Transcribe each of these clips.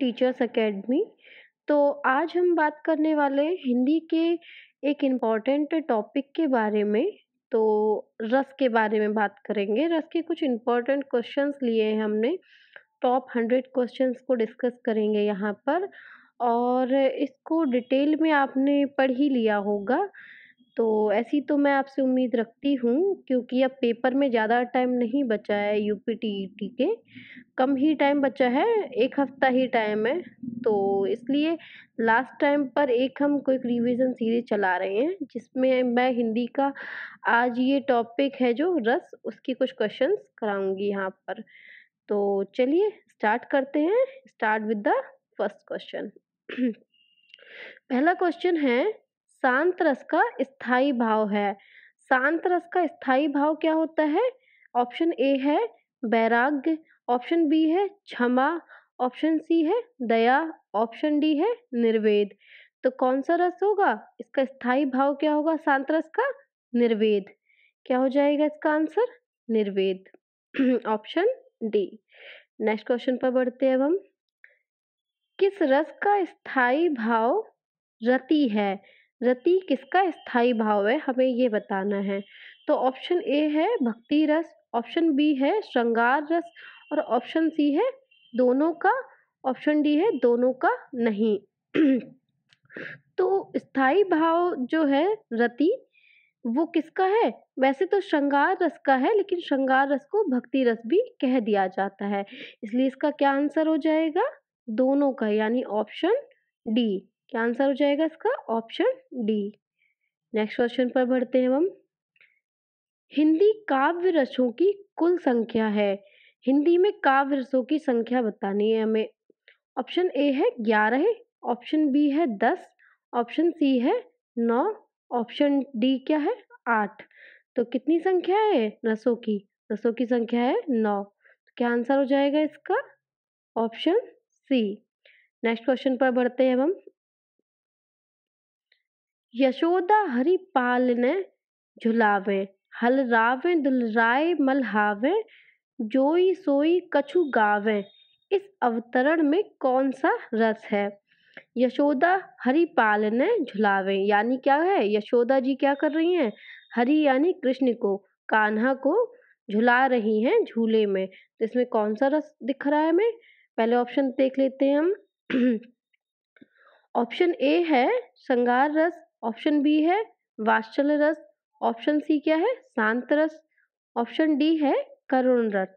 teachers academy तो आज हम बात करने वाले हिंदी के एक इम्पॉर्टेंट टॉपिक के बारे में तो रस के बारे में बात करेंगे रस के कुछ इम्पॉर्टेंट क्वेश्चंस लिए हैं हमने टॉप हंड्रेड क्वेश्चंस को डिस्कस करेंगे यहाँ पर और इसको डिटेल में आपने पढ़ ही लिया होगा तो ऐसी तो मैं आपसे उम्मीद रखती हूँ क्योंकि अब पेपर में ज़्यादा टाइम नहीं बचा है U P T E T के कम ही टाइम बचा है एक हफ़्ता ही टाइम है तो इसलिए लास्ट टाइम पर एक हम क्विक रिवीजन सीरीज चला रहे हैं जिसमें मैं हिंदी का आज ये टॉपिक है जो रस उसकी कुछ क्वेश्चंस कराऊंगी यहाँ पर तो चलिए स्टार्ट करते हैं start with the first question पहला क्वेश्चन है शांत रस का स्थाई भाव है शांत रस का स्थाई भाव क्या होता है ऑप्शन ए है वैराग्य ऑप्शन बी है क्षमा ऑप्शन सी है दया ऑप्शन डी है निर्वेद तो कौन सा रस होगा इसका स्थाई भाव क्या होगा शांत रस का निर्वेद क्या हो जाएगा इसका आंसर निर्वेद ऑप्शन डी नेक्स्ट क्वेश्चन पर बढ़ते हैं अब हम किस रस का स्थाई भाव रति है रति किसका स्थाई भाव है हमें ये बताना है तो ऑप्शन ए है भक्ति रस ऑप्शन बी है श्रृंगार रस और ऑप्शन सी है दोनों का ऑप्शन डी है दोनों का नहीं तो स्थाई भाव जो है रति वो किसका है वैसे तो श्रृंगार रस का है लेकिन श्रृंगार रस को भक्ति रस भी कह दिया जाता है इसलिए इसका क्या आंसर हो जाएगा दोनों का यानी ऑप्शन डी क्या आंसर हो जाएगा इसका ऑप्शन डी नेक्स्ट क्वेश्चन पर बढ़ते हैं हम हिंदी काव्य रसों की कुल संख्या है हिंदी में काव्य रसों की संख्या बतानी है हमें ऑप्शन ए है ग्यारह ऑप्शन बी है दस ऑप्शन सी है नौ ऑप्शन डी क्या है आठ तो कितनी संख्या है रसों की रसों की संख्या है नौ तो क्या आंसर हो जाएगा इसका ऑप्शन सी नेक्स्ट क्वेश्चन पर बढ़ते हैं हम यशोदा हरि पाल ने झुलावें हलरावें दुलराय मलहावे जोई सोई कछु गावे इस अवतरण में कौन सा रस है यशोदा पाल ने झुलावे यानी क्या है यशोदा जी क्या कर रही हैं हरि यानी कृष्ण को कान्हा को झुला रही हैं झूले में तो इसमें कौन सा रस दिख रहा है हमें पहले ऑप्शन देख लेते हैं हम ऑप्शन ए है श्रृंगार रस ऑप्शन बी है वात्सल रस ऑप्शन सी क्या है शांत रस ऑप्शन डी है करुण रस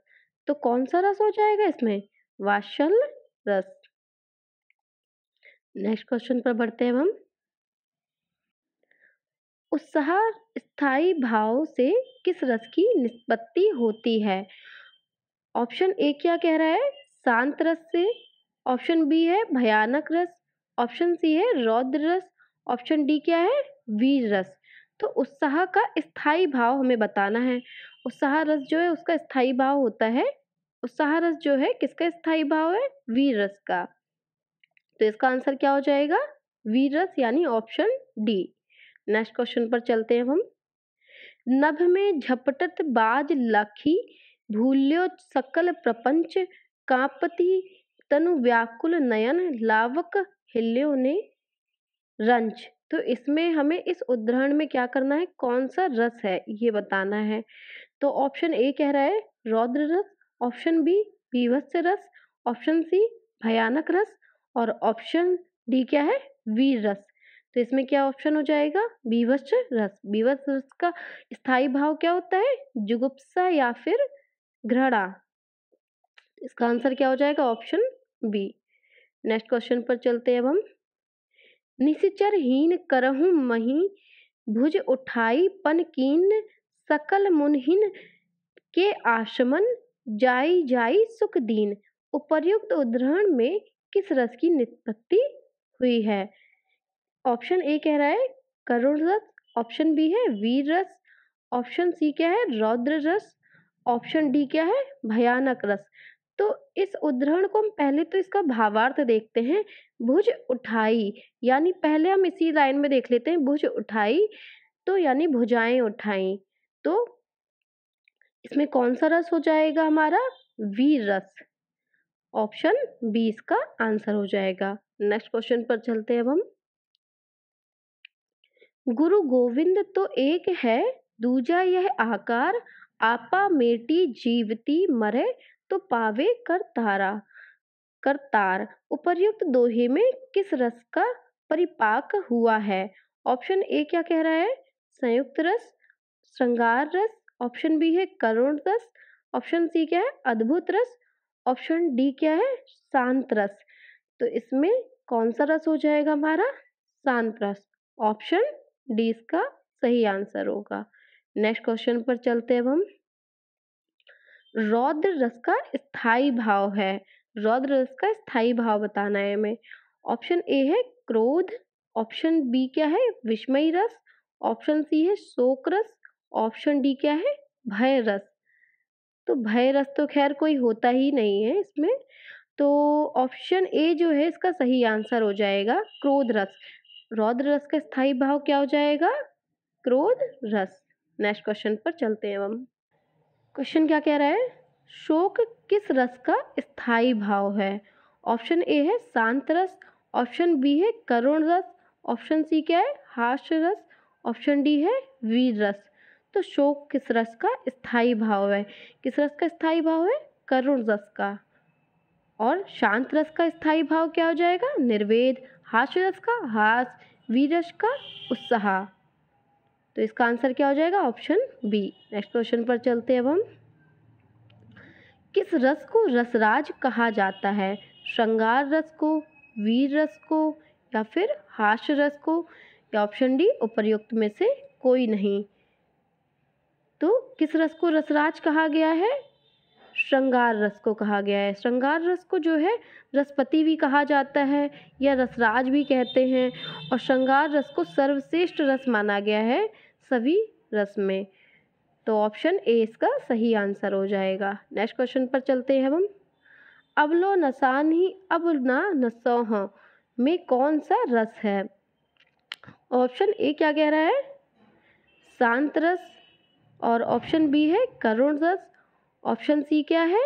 तो कौन सा रस हो जाएगा इसमें वात्सल रस नेक्स्ट क्वेश्चन पर बढ़ते हैं हम उत्साह स्थाई भाव से किस रस की निष्पत्ति होती है ऑप्शन ए क्या कह रहा है शांत रस से ऑप्शन बी है भयानक रस ऑप्शन सी है रौद्र रस ऑप्शन डी क्या है वीर रस तो उत्साह का स्थाई भाव हमें बताना है उत्साह रस जो है उसका स्थाई भाव होता है उत्साह रस जो है किसका स्थाई भाव है वीर रस का तो इसका आंसर क्या हो जाएगा वीर रस यानी ऑप्शन डी नेक्स्ट क्वेश्चन पर चलते हैं हम नभ में झपटत बाज लखी भूल्यो सकल प्रपंच कांपती तनु व्याकुल नयन लावक हिल्यो ने रंच तो इसमें हमें इस उदाहरण में क्या करना है कौन सा रस है ये बताना है तो ऑप्शन ए कह रहा है रौद्र रस ऑप्शन बी बीभत्स्य रस ऑप्शन सी भयानक रस और ऑप्शन डी क्या है वीर रस तो इसमें क्या ऑप्शन हो जाएगा बीभत्स रस बीभत्स रस का स्थायी भाव क्या होता है जुगुप्सा या फिर घृणा इसका आंसर क्या हो जाएगा ऑप्शन बी नेक्स्ट क्वेश्चन पर चलते हैं अब हम निसिचर हीन करहूँ मही भुज उठाई पन कीन सकल मुनहिन के आशमन जाई जाई सुख दीन उपर्युक्त उदाहरण में किस रस की निष्पत्ति हुई है ऑप्शन ए कह रहा है करुण रस ऑप्शन बी है वीर रस ऑप्शन सी क्या है रौद्र रस ऑप्शन डी क्या है भयानक रस तो इस उद्धरण को हम पहले तो इसका भावार्थ देखते हैं भुज उठाई यानी पहले हम इसी लाइन में देख लेते हैं भुज उठाई तो यानी भुजाएं उठाई तो इसमें कौन सा रस हो जाएगा हमारा वी रस ऑप्शन बी इसका आंसर हो जाएगा नेक्स्ट क्वेश्चन पर चलते हैं अब हम गुरु गोविंद तो एक है दूजा यह आकार आपा मेटी जीवती मरे तो पावे कर तारा कर तार उपर्युक्त दोहे में किस रस का परिपाक हुआ है ऑप्शन ए क्या कह रहा है संयुक्त रस श्रृंगार रस ऑप्शन बी है करुण रस ऑप्शन सी क्या है अद्भुत रस ऑप्शन डी क्या है शांत रस तो इसमें कौन सा रस हो जाएगा हमारा शांत रस ऑप्शन डी इसका सही आंसर होगा नेक्स्ट क्वेश्चन पर चलते हैं अब हम रौद्र रस का स्थाई भाव है रौद्र रस का स्थाई भाव बताना है हमें ऑप्शन ए है क्रोध ऑप्शन बी क्या है विस्मयी रस ऑप्शन सी है शोक रस ऑप्शन डी क्या है भय रस तो भय रस तो खैर कोई होता ही नहीं है इसमें तो ऑप्शन ए जो है इसका सही आंसर हो जाएगा क्रोध रस रौद्र रस का स्थाई भाव क्या हो जाएगा क्रोध रस नेक्स्ट क्वेश्चन पर चलते हैं हम क्वेश्चन क्या कह रहा है शोक किस रस का स्थाई भाव है ऑप्शन ए है शांत रस ऑप्शन बी है करुण रस ऑप्शन सी क्या है हास रस ऑप्शन डी है वीर रस तो शोक किस रस का स्थाई भाव है किस रस का स्थाई भाव है करुण रस का और शांत रस का स्थाई भाव क्या हो जाएगा निर्वेद हास्य रस का हास वीर रस का उत्साह तो इसका आंसर क्या हो जाएगा ऑप्शन बी नेक्स्ट क्वेश्चन पर चलते हैं अब हम किस रस को रसराज कहा जाता है श्रृंगार रस को वीर रस को या फिर हास्य रस को या ऑप्शन डी उपर्युक्त में से कोई नहीं तो किस रस को रसराज कहा गया है श्रृंगार रस को कहा गया है श्रृंगार रस को जो है रसपति भी कहा जाता है या रसराज भी कहते हैं और श्रृंगार रस को सर्वश्रेष्ठ रस माना गया है सभी रस में तो ऑप्शन ए इसका सही आंसर हो जाएगा नेक्स्ट क्वेश्चन पर चलते हैं हम अबलो नसान ही अब ना नसोह में कौन सा रस है ऑप्शन ए क्या कह रहा है शांत रस और ऑप्शन बी है करुण रस ऑप्शन सी क्या है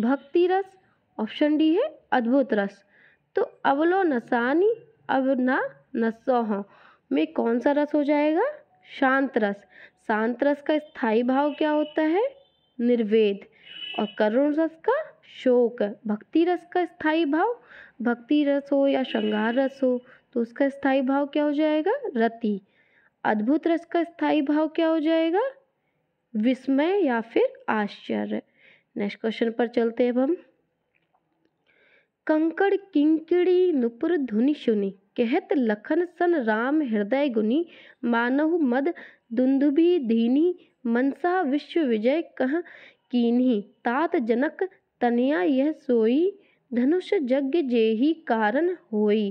भक्ति रस ऑप्शन डी है अद्भुत रस तो अवलो नसानी अब ना नसोह में कौन सा रस हो जाएगा शांत रस शांत रस का स्थाई भाव क्या होता है निर्वेद और करुण रस का शोक भक्ति रस का स्थाई भाव भक्ति रस हो या श्रृंगार रस हो तो उसका स्थाई भाव क्या हो जाएगा रति अद्भुत रस का स्थाई भाव क्या हो जाएगा विस्मय या फिर आश्चर्य नेक्स्ट क्वेश्चन पर चलते हैं अब हम कंकड़ किंकड़ी नुपुर धुनि सुनि कहत लखन सन राम हृदय गुनी मानव मद दुंदुबी धीनी मनसा विश्व विजय कह कीन्ही तात जनक तनिया यह सोई धनुष यज्ञ जेही कारण होई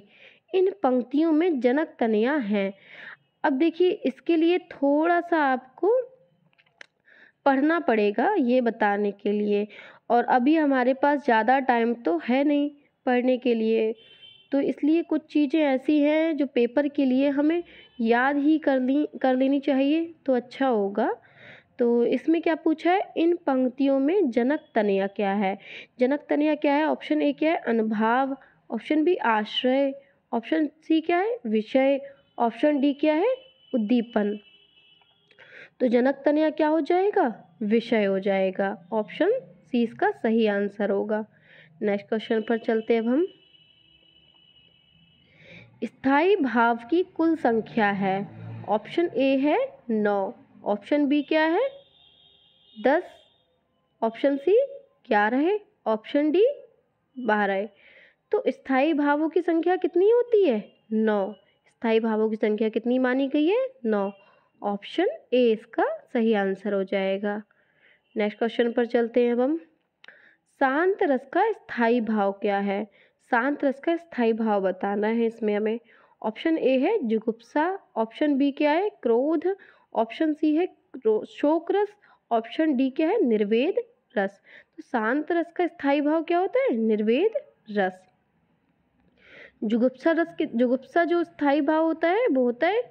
इन पंक्तियों में जनक तनिया हैं अब देखिए इसके लिए थोड़ा सा आपको पढ़ना पड़ेगा ये बताने के लिए और अभी हमारे पास ज़्यादा टाइम तो है नहीं पढ़ने के लिए तो इसलिए कुछ चीज़ें ऐसी हैं जो पेपर के लिए हमें याद ही कर ली कर लेनी चाहिए तो अच्छा होगा तो इसमें क्या पूछा है इन पंक्तियों में जनक तनिया क्या है जनक तनया क्या है ऑप्शन ए क्या है अनुभाव ऑप्शन बी आश्रय ऑप्शन सी क्या है विषय ऑप्शन डी क्या है उद्दीपन तो जनक तनया क्या हो जाएगा विषय हो जाएगा ऑप्शन सी इसका सही आंसर होगा नेक्स्ट क्वेश्चन पर चलते अब हम स्थाई भाव की कुल संख्या है ऑप्शन ए है नौ ऑप्शन बी क्या है दस ऑप्शन सी ग्यारह है ऑप्शन डी बारह है तो स्थाई भावों की संख्या कितनी होती है नौ स्थाई भावों की संख्या कितनी मानी गई है नौ ऑप्शन ए इसका सही आंसर हो जाएगा नेक्स्ट क्वेश्चन पर चलते हैं अब हम शांत रस का स्थाई भाव क्या है शांत रस का स्थाई भाव बताना है इसमें हमें ऑप्शन ए है जुगुप्सा ऑप्शन बी क्या है क्रोध ऑप्शन सी है शोक रस ऑप्शन डी क्या है निर्वेद रस तो शांत रस का स्थाई भाव क्या होता है निर्वेद रस जुगुप्सा रस के जुगुप्सा जो स्थाई भाव होता है वो होता है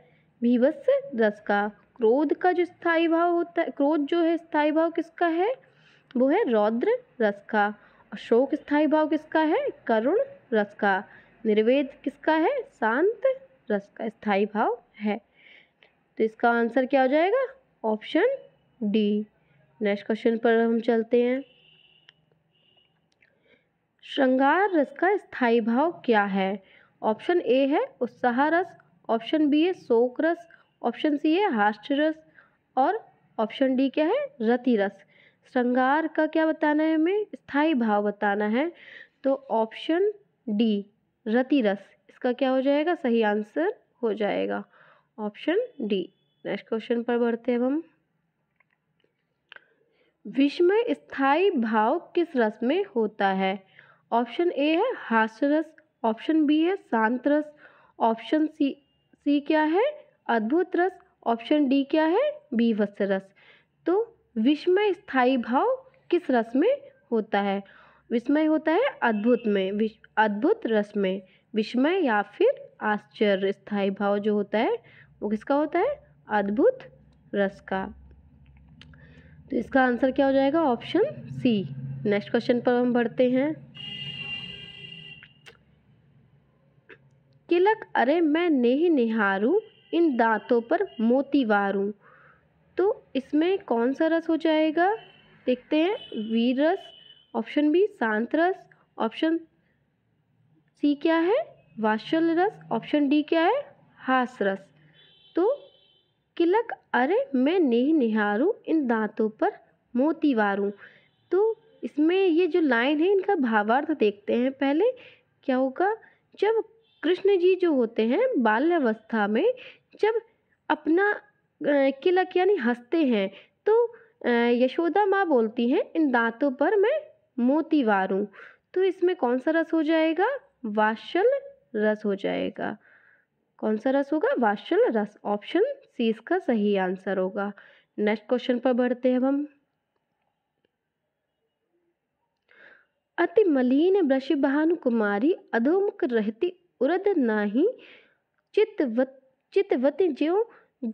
भीवत्स रस का क्रोध का जो स्थायी भाव होता है क्रोध जो है स्थायी भाव किसका है वो है रौद्र रस का और शोक स्थायी भाव किसका है करुण रस का निर्वेद किसका है शांत रस का स्थायी भाव है तो इसका आंसर क्या हो जाएगा ऑप्शन डी नेक्स्ट क्वेश्चन पर हम चलते हैं श्रृंगार रस का स्थायी भाव क्या है ऑप्शन ए है उत्साह रस ऑप्शन बी है शोक रस ऑप्शन सी है हास्य रस और ऑप्शन डी क्या है रति रस श्रृंगार का क्या बताना है हमें स्थाई भाव बताना है तो ऑप्शन डी रति रस इसका क्या हो जाएगा सही आंसर हो जाएगा ऑप्शन डी नेक्स्ट क्वेश्चन पर बढ़ते हैं हम में स्थाई भाव किस रस में होता है ऑप्शन ए है हास्य रस ऑप्शन बी है शांत रस ऑप्शन सी सी क्या है अद्भुत रस ऑप्शन डी क्या है वत्स रस तो विस्मय स्थाई भाव किस रस में होता है विस्मय होता है अद्भुत में अद्भुत रस में विस्मय या फिर आश्चर्य स्थाई भाव जो होता है वो किसका होता है अद्भुत रस का तो इसका आंसर क्या हो जाएगा ऑप्शन सी नेक्स्ट क्वेश्चन पर हम बढ़ते हैं किलक अरे मैं नेह निहारूँ इन दांतों पर मोती वारूँ तो इसमें कौन सा रस हो जाएगा देखते हैं वीर रस ऑप्शन बी शांत रस ऑप्शन सी क्या है वाशल रस ऑप्शन डी क्या है हास रस तो किलक अरे मैं नेह निहारूँ इन दांतों पर मोती वारूँ तो इसमें ये जो लाइन है इनका भावार्थ देखते हैं पहले क्या होगा जब कृष्ण जी जो होते हैं बाल्यावस्था में जब अपना किलक यानी हंसते हैं तो यशोदा माँ बोलती हैं इन दांतों पर मैं मोती वारूँ तो इसमें कौन सा रस हो जाएगा वाशल रस हो जाएगा कौन सा रस होगा वाशल रस ऑप्शन सी इसका सही आंसर होगा नेक्स्ट क्वेश्चन पर बढ़ते हैं हम अति मलिन वृषभानु कुमारी अधोमुख रहती उरद नाही चितवत चितवत ज्यो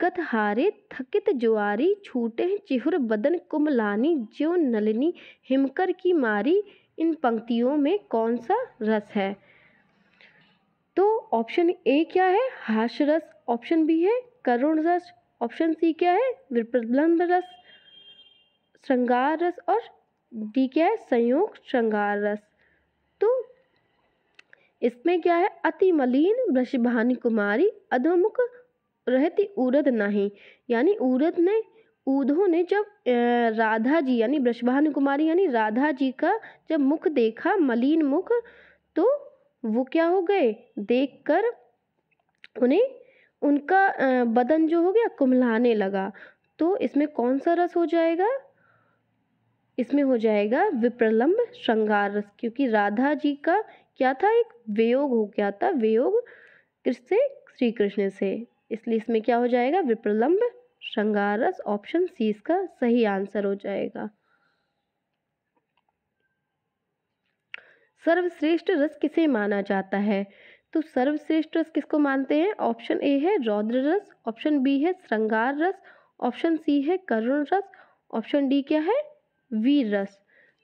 गत हारे थकित जुआरी छूटे चिहुर बदन कुमलानी ज्यो नलिनी हिमकर की मारी इन पंक्तियों में कौन सा रस है तो ऑप्शन ए क्या है हाश रस ऑप्शन बी है करुण रस ऑप्शन सी क्या है विप्रलंब रस श्रृंगार रस और डी क्या है संयोग श्रृंगार रस तो इसमें क्या है अति मलिन वृषभानी कुमारी अधोमुख रहती उरद नहीं यानी उरद ने ऊधो ने जब राधा जी यानी वृषभानु कुमारी यानी राधा जी का जब मुख देखा मलिन मुख तो वो क्या हो गए देखकर उन्हें उनका बदन जो हो गया कुमलाने लगा तो इसमें कौन सा रस हो जाएगा इसमें हो जाएगा विप्रलम्ब श्रृंगार रस क्योंकि राधा जी का क्या था एक वियोग हो गया था वियोग किससे श्री कृष्ण से इसलिए इसमें क्या हो जाएगा विप्रलम्ब श्रृंगारस ऑप्शन सी इसका सही आंसर हो जाएगा सर्वश्रेष्ठ रस किसे माना जाता है तो सर्वश्रेष्ठ रस किसको मानते हैं ऑप्शन ए है रौद्र रस ऑप्शन बी है श्रृंगार रस ऑप्शन सी है करुण रस ऑप्शन डी क्या है वीर रस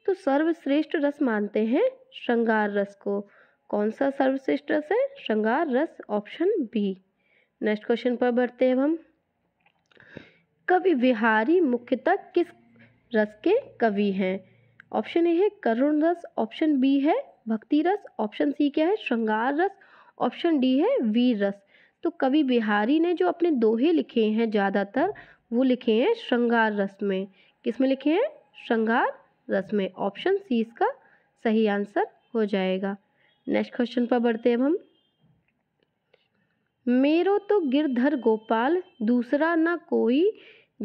तो सर्वश्रेष्ठ रस मानते हैं श्रृंगार रस को कौन सा सर्वश्रेष्ठ रस है श्रृंगार रस ऑप्शन बी नेक्स्ट क्वेश्चन पर बढ़ते हैं हम कवि विहारी मुख्यतः किस रस के कवि हैं ऑप्शन ए है करुण रस ऑप्शन बी है भक्ति रस ऑप्शन सी क्या है श्रृंगार रस ऑप्शन डी है वीर रस तो कवि बिहारी ने जो अपने दोहे लिखे हैं ज़्यादातर वो लिखे हैं श्रृंगार रस में किस में लिखे हैं श्रृंगार रस में ऑप्शन सी इसका सही आंसर हो जाएगा नेक्स्ट क्वेश्चन पर बढ़ते हैं हम मेरो तो गिरधर गोपाल दूसरा ना कोई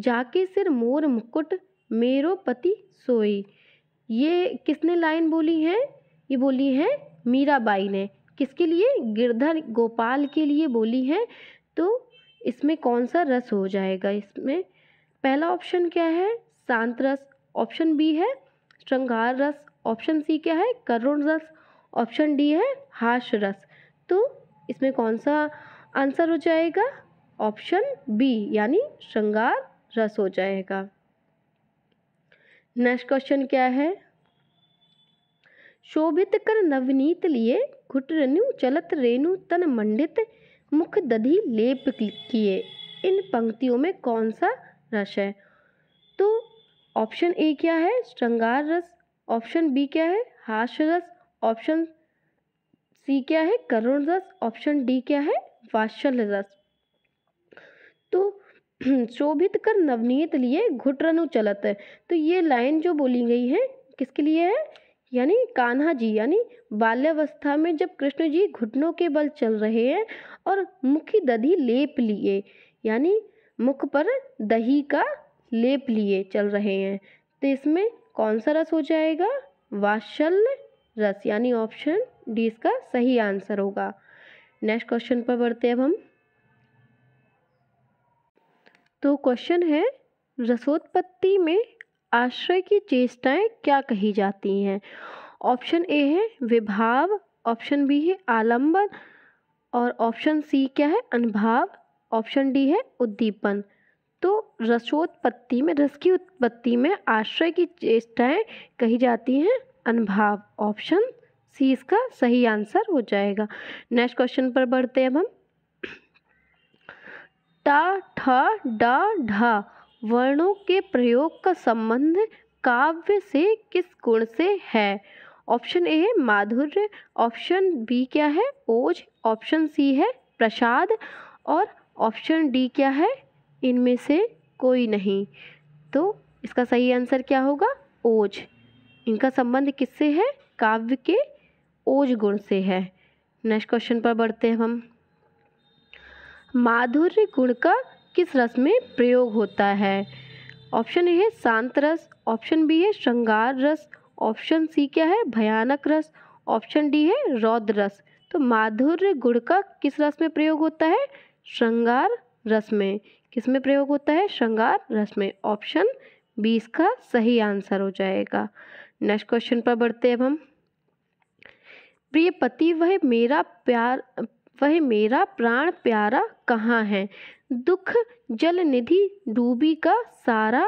जाके सिर मोर मुकुट मेरो पति सोई ये किसने लाइन बोली है ये बोली है मीराबाई ने किसके लिए गिरधर गोपाल के लिए बोली है तो इसमें कौन सा रस हो जाएगा इसमें पहला ऑप्शन क्या है शांत रस ऑप्शन बी है श्रृंगार रस ऑप्शन सी क्या है करुण रस ऑप्शन डी है हाश रस तो इसमें कौन सा आंसर हो जाएगा ऑप्शन बी यानी श्रृंगार रस हो जाएगा नेक्स्ट क्वेश्चन क्या है शोभित कर नवनीत लिए घुट रेनु चलत रेणु तन मंडित मुख दधि लेप किए इन पंक्तियों में कौन सा रस है तो ऑप्शन ए क्या है श्रृंगार रस ऑप्शन बी क्या है रस ऑप्शन सी क्या है करुण रस ऑप्शन डी क्या है वात्सल्य रस तो शोभित कर नवनीत लिए घुटरनु चलत है तो ये लाइन जो बोली गई है किसके लिए है यानी कान्हा जी यानी बाल्यावस्था में जब कृष्ण जी घुटनों के बल चल रहे हैं और मुखी दधी लेप लिए यानी मुख पर दही का लेप लिए चल रहे हैं तो इसमें कौन सा रस हो जाएगा वाशल्य रस यानी ऑप्शन डी इसका सही आंसर होगा नेक्स्ट क्वेश्चन पर बढ़ते हैं अब हम तो क्वेश्चन है रसोत्पत्ति में आश्रय की चेष्टाएं क्या कही जाती हैं ऑप्शन ए है विभाव ऑप्शन बी है आलंबन और ऑप्शन सी क्या है अनुभाव ऑप्शन डी है उद्दीपन तो रसोत्पत्ति में रस की उत्पत्ति में आश्रय की चेष्टाएँ कही जाती हैं अनुभाव ऑप्शन सी इसका सही आंसर हो जाएगा नेक्स्ट क्वेश्चन पर बढ़ते हैं अब हम टा ठ डा ढा वर्णों के प्रयोग का संबंध काव्य से किस गुण से है ऑप्शन ए है माधुर्य ऑप्शन बी क्या है ओज ऑप्शन सी है प्रसाद और ऑप्शन डी क्या है इनमें से कोई नहीं तो इसका सही आंसर क्या होगा ओज इनका संबंध किससे है काव्य के ओज गुण से है नेक्स्ट क्वेश्चन पर बढ़ते हैं हम माधुर्य गुण का किस रस में प्रयोग होता है ऑप्शन ए है शांत रस ऑप्शन बी है श्रृंगार रस ऑप्शन सी क्या है भयानक रस ऑप्शन डी है रौद्र रस तो माधुर्य गुण का किस रस में प्रयोग होता है श्रृंगार रस में किस में प्रयोग होता है श्रृंगार रस में ऑप्शन बी इसका सही आंसर हो जाएगा नेक्स्ट क्वेश्चन पर बढ़ते अब हम प्रिय पति वह मेरा प्यार वह मेरा प्राण प्यारा कहाँ है दुख जल निधि डूबी का सारा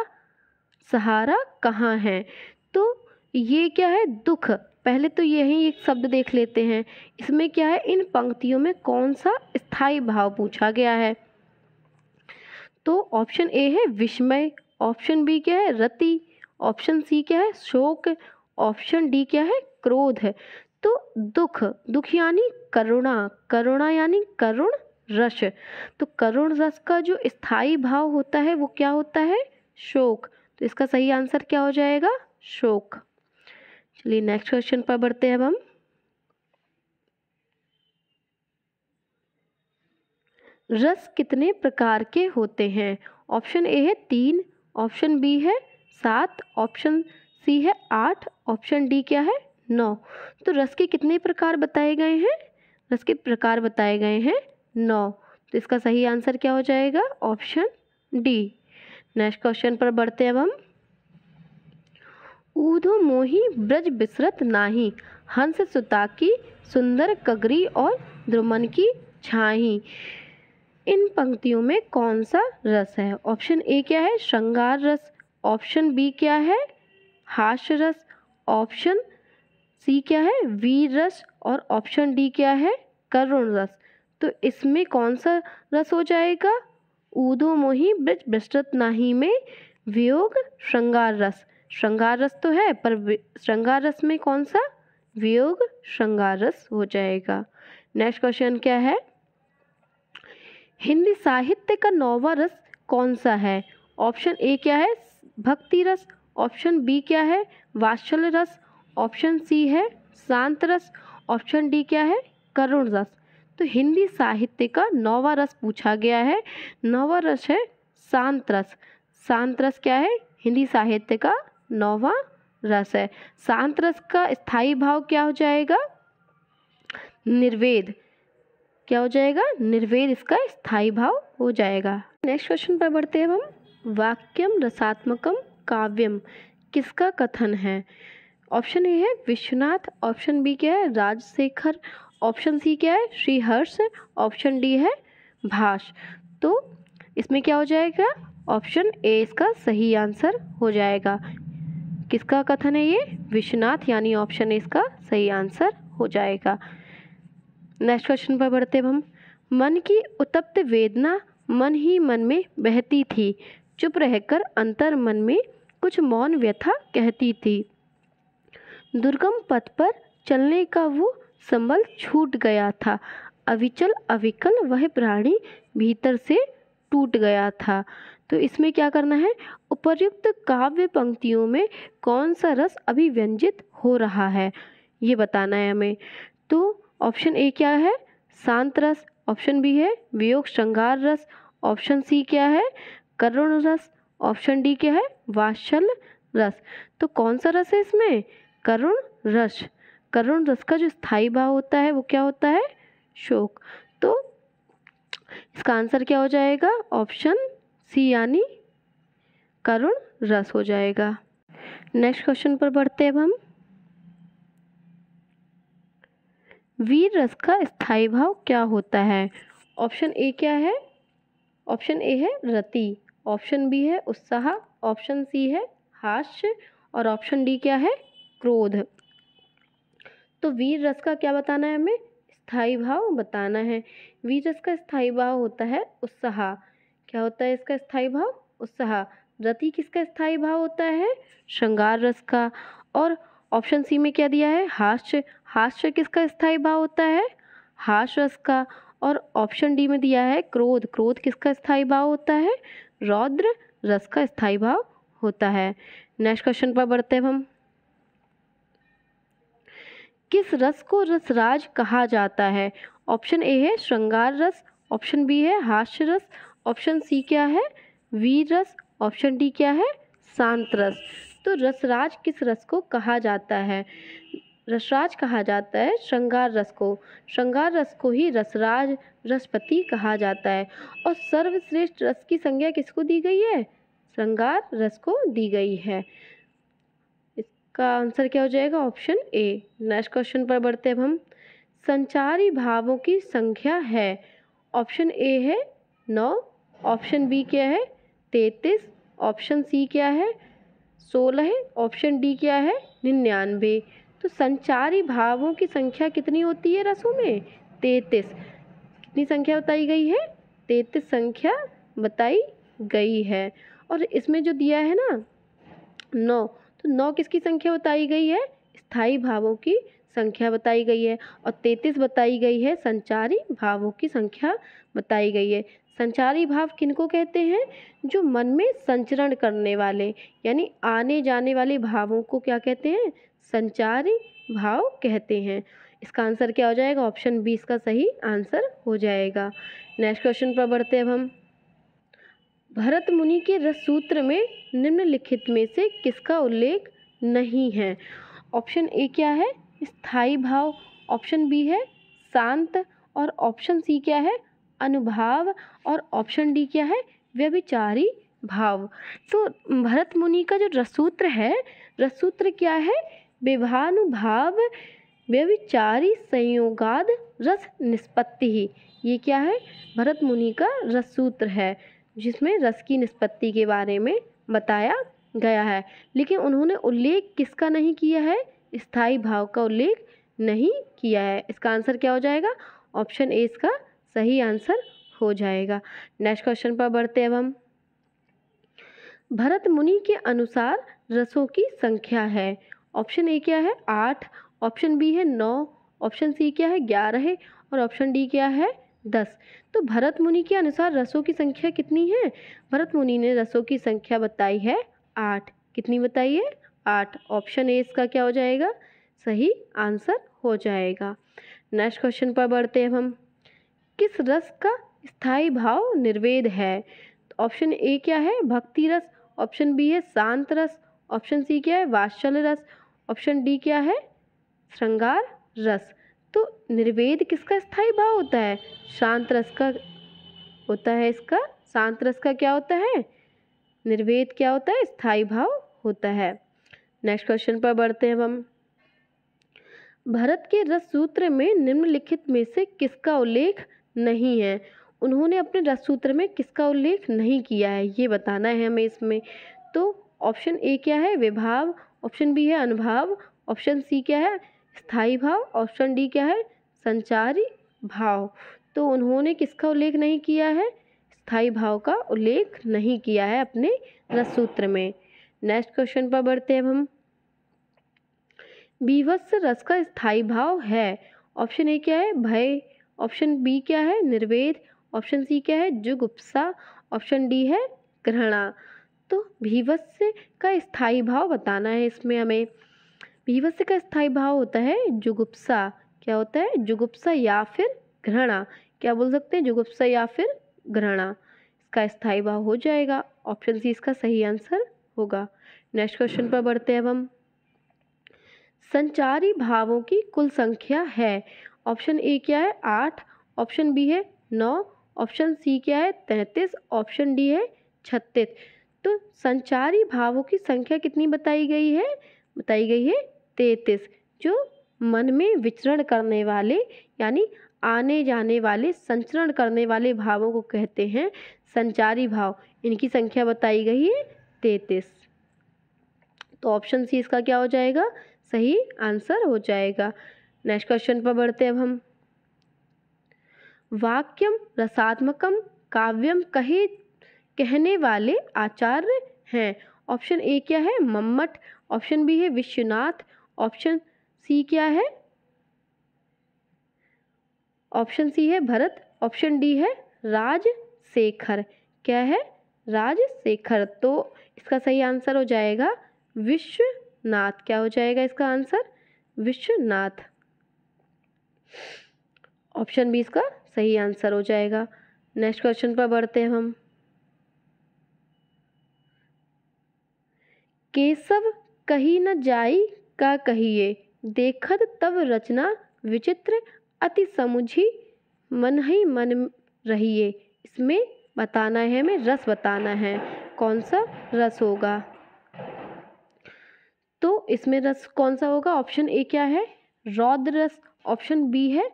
सहारा कहाँ है तो ये क्या है दुख पहले तो यही एक शब्द देख लेते हैं इसमें क्या है इन पंक्तियों में कौन सा स्थाई भाव पूछा गया है तो ऑप्शन ए है विस्मय ऑप्शन बी क्या है रति ऑप्शन सी क्या है शोक ऑप्शन डी क्या है क्रोध है तो दुख दुख यानी करुणा करुणा यानी करुण रस तो करुण रस का जो स्थायी भाव होता है वो क्या होता है शोक तो इसका सही आंसर क्या हो जाएगा शोक चलिए नेक्स्ट क्वेश्चन पर बढ़ते हैं अब हम रस कितने प्रकार के होते हैं ऑप्शन ए है तीन ऑप्शन बी है सात ऑप्शन सी है आठ ऑप्शन डी क्या है नौ तो रस के कितने प्रकार बताए गए हैं रस के प्रकार बताए गए हैं नौ तो इसका सही आंसर क्या हो जाएगा ऑप्शन डी नेक्स्ट क्वेश्चन पर बढ़ते हैं अब हम ऊधो मोही ब्रज बिसरत नाही हंस सुताकी सुंदर कगरी और द्रुमन की छाही इन पंक्तियों में कौन सा रस है ऑप्शन ए क्या है श्रृंगार रस ऑप्शन बी क्या है हास्य रस ऑप्शन सी क्या है वीर रस और ऑप्शन डी क्या है करुण रस तो इसमें कौन सा रस हो जाएगा ऊदो मोही ब्रज विस्तृत नाही में वियोग श्रृंगार रस श्रृंगार रस तो है पर श्रृंगार रस में कौन सा वियोग श्रृंगार रस हो जाएगा नेक्स्ट क्वेश्चन क्या है हिंदी साहित्य का नौवा रस कौन सा है ऑप्शन ए क्या है भक्ति रस ऑप्शन बी क्या है वात्सल्य रस ऑप्शन सी है शांत रस ऑप्शन डी क्या है करुण रस तो हिंदी साहित्य का नौवा रस पूछा गया है नौवा रस है शांत रस शांत रस क्या है हिंदी साहित्य का नौवा रस है शांत रस का स्थाई भाव क्या हो जाएगा निर्वेद क्या हो जाएगा निर्वेद इसका स्थायी भाव हो जाएगा नेक्स्ट क्वेश्चन पर बढ़ते हैं हम वाक्यम रसात्मकम काव्यम किसका कथन है ऑप्शन ए है विश्वनाथ ऑप्शन बी क्या है राजशेखर ऑप्शन सी क्या है श्रीहर्ष ऑप्शन डी है भाष तो इसमें क्या हो जाएगा ऑप्शन ए इसका सही आंसर हो जाएगा किसका कथन है ये विश्वनाथ यानी ऑप्शन ए इसका सही आंसर हो जाएगा नेक्स्ट क्वेश्चन पर बढ़ते हम मन की उत्तप्त वेदना मन ही मन में बहती थी चुप रहकर अंतर मन में कुछ मौन व्यथा कहती थी दुर्गम पथ पर चलने का वो संबल छूट गया था अविचल अविकल वह प्राणी भीतर से टूट गया था तो इसमें क्या करना है उपर्युक्त काव्य पंक्तियों में कौन सा रस अभिव्यंजित हो रहा है ये बताना है हमें तो ऑप्शन ए क्या है शांत रस ऑप्शन बी है वियोग श्रृंगार रस ऑप्शन सी क्या है करुण रस ऑप्शन डी क्या है वाशल रस तो कौन सा रस है इसमें करुण रस करुण रस का जो स्थायी भाव होता है वो क्या होता है शोक तो इसका आंसर क्या हो जाएगा ऑप्शन सी यानी करुण रस हो जाएगा नेक्स्ट क्वेश्चन पर बढ़ते हैं अब हम वीर रस का स्थायी भाव क्या होता है ऑप्शन ए क्या है ऑप्शन ए है रति ऑप्शन बी है उत्साह ऑप्शन सी है हास्य और ऑप्शन डी क्या है क्रोध तो वीर रस का क्या बताना है हमें स्थाई भाव बताना है वीर रस का स्थाई भाव होता है उत्साह क्या होता है इसका स्थाई भाव उत्साह रति किसका स्थाई भाव होता है श्रृंगार रस का और ऑप्शन सी में क्या दिया है हास्य हास्य किसका स्थायी भाव होता है रस का और ऑप्शन डी में दिया है क्रोध क्रोध किसका स्थायी भाव होता है रौद्र रस का स्थायी भाव होता है नेक्स्ट क्वेश्चन पर बढ़ते हैं हम किस रस को रसराज कहा जाता है ऑप्शन ए है श्रृंगार रस ऑप्शन बी है हास्य रस ऑप्शन सी क्या है वीर रस ऑप्शन डी क्या है शांत रस तो रसराज किस रस को कहा जाता है रसराज कहा जाता है श्रृंगार रस को श्रृंगार रस को ही रसराज रसपति कहा जाता है और सर्वश्रेष्ठ रस की संज्ञा किसको दी गई है श्रृंगार रस को दी गई है इसका आंसर क्या हो जाएगा ऑप्शन ए नेक्स्ट क्वेश्चन पर बढ़ते हैं हम संचारी भावों की संख्या है ऑप्शन ए है नौ ऑप्शन बी क्या है तैतीस ऑप्शन सी क्या है सोलह ऑप्शन डी क्या है निन्यानवे तो संचारी भावों की संख्या कितनी होती है रसों में तैतीस कितनी संख्या बताई गई है तैतीस संख्या बताई गई है और इसमें जो दिया है ना नौ तो नौ किसकी संख्या बताई गई है स्थाई भावों की संख्या बताई गई है और तैतीस बताई गई है संचारी भावों की संख्या बताई गई है संचारी भाव किनको कहते हैं जो मन में संचरण करने वाले यानी आने जाने वाले भावों को क्या कहते हैं संचारी भाव कहते हैं इसका आंसर क्या हो जाएगा ऑप्शन बी इसका सही आंसर हो जाएगा नेक्स्ट क्वेश्चन पर बढ़ते हैं अब हम भरत मुनि के रसूत्र में निम्नलिखित में से किसका उल्लेख नहीं है ऑप्शन ए क्या है स्थाई भाव ऑप्शन बी है शांत और ऑप्शन सी क्या है अनुभाव और ऑप्शन डी क्या है व्यभिचारी भाव तो भरत मुनि का जो रसूत्र है रसूत्र क्या है विभानुभाव व्यविचारी संयोगाद रस निष्पत्ति ही ये क्या है भरत मुनि का रसूत्र है जिसमें रस की निष्पत्ति के बारे में बताया गया है लेकिन उन्होंने उल्लेख किसका नहीं किया है स्थाई भाव का उल्लेख नहीं किया है इसका आंसर क्या हो जाएगा ऑप्शन ए इसका सही आंसर हो जाएगा नेक्स्ट क्वेश्चन पर बढ़ते अब हम भरत मुनि के अनुसार रसों की संख्या है ऑप्शन ए क्या है आठ ऑप्शन बी है नौ ऑप्शन सी क्या है ग्यारह है और ऑप्शन डी क्या है दस तो भरत मुनि के अनुसार रसों की संख्या कितनी है भरत मुनि ने रसों की संख्या बताई है आठ कितनी बताई है आठ ऑप्शन ए इसका क्या हो जाएगा सही आंसर हो जाएगा नेक्स्ट क्वेश्चन पर बढ़ते हैं हम किस रस का स्थायी भाव निर्वेद है ऑप्शन तो ए क्या है भक्ति रस ऑप्शन बी है शांत रस ऑप्शन सी क्या है वात्सल रस ऑप्शन डी क्या है श्रृंगार रस तो निर्वेद किसका स्थायी भाव होता है शांत रस का होता है इसका शांत रस का क्या होता है निर्वेद क्या होता है स्थायी भाव होता है नेक्स्ट क्वेश्चन पर बढ़ते हैं हम भरत के रस सूत्र में निम्नलिखित में से किसका उल्लेख नहीं है उन्होंने अपने सूत्र में किसका उल्लेख नहीं किया है ये बताना है हमें इसमें तो ऑप्शन ए क्या है विभाव ऑप्शन बी है अनुभाव ऑप्शन सी क्या है स्थाई भाव ऑप्शन डी क्या है संचारी भाव तो उन्होंने किसका उल्लेख नहीं किया है स्थाई भाव का उल्लेख नहीं किया है अपने रसूत्र में नेक्स्ट क्वेश्चन पर बढ़ते हैं हम बीभत्स रस का स्थाई भाव है ऑप्शन ए क्या है भय ऑप्शन बी क्या है निर्वेद ऑप्शन सी क्या है जुगुप्सा ऑप्शन डी है ग्रहणा तो भीवस्य का स्थाई भाव बताना है इसमें हमें भीवस्य का स्थाई भाव होता है जुगुप्सा क्या होता है जुगुप्सा या फिर घृणा क्या बोल सकते हैं जुगुप्सा या फिर घृणा इसका स्थाई भाव हो जाएगा ऑप्शन सी इसका सही आंसर होगा नेक्स्ट क्वेश्चन पर बढ़ते हैं अब हम संचारी भावों की कुल संख्या है ऑप्शन ए क्या है आठ ऑप्शन बी है नौ ऑप्शन सी क्या है तैंतीस ऑप्शन डी है छत्तीस तो संचारी भावों की संख्या कितनी बताई गई है बताई गई है तैतीस जो मन में विचरण करने वाले यानी आने जाने वाले संचरण करने वाले भावों को कहते हैं संचारी भाव इनकी संख्या बताई गई है तैतीस तो ऑप्शन सी इसका क्या हो जाएगा सही आंसर हो जाएगा नेक्स्ट क्वेश्चन पर बढ़ते हैं अब हम वाक्यम रसात्मकम काव्यम कहे कहने वाले आचार्य हैं ऑप्शन ए क्या है मम्मट ऑप्शन बी है विश्वनाथ ऑप्शन सी क्या है ऑप्शन सी है भरत ऑप्शन डी है राज शेखर क्या है राज शेखर तो इसका सही आंसर हो जाएगा विश्वनाथ क्या हो जाएगा इसका आंसर विश्वनाथ ऑप्शन बी इसका सही आंसर हो जाएगा नेक्स्ट क्वेश्चन पर बढ़ते हैं हम केशव कही न जाई का कहिए देखत तब रचना विचित्र अति समुझी मन ही मन रहिए इसमें बताना है हमें रस बताना है कौन सा रस होगा तो इसमें रस कौन सा होगा ऑप्शन ए क्या है रौद्र रस ऑप्शन बी है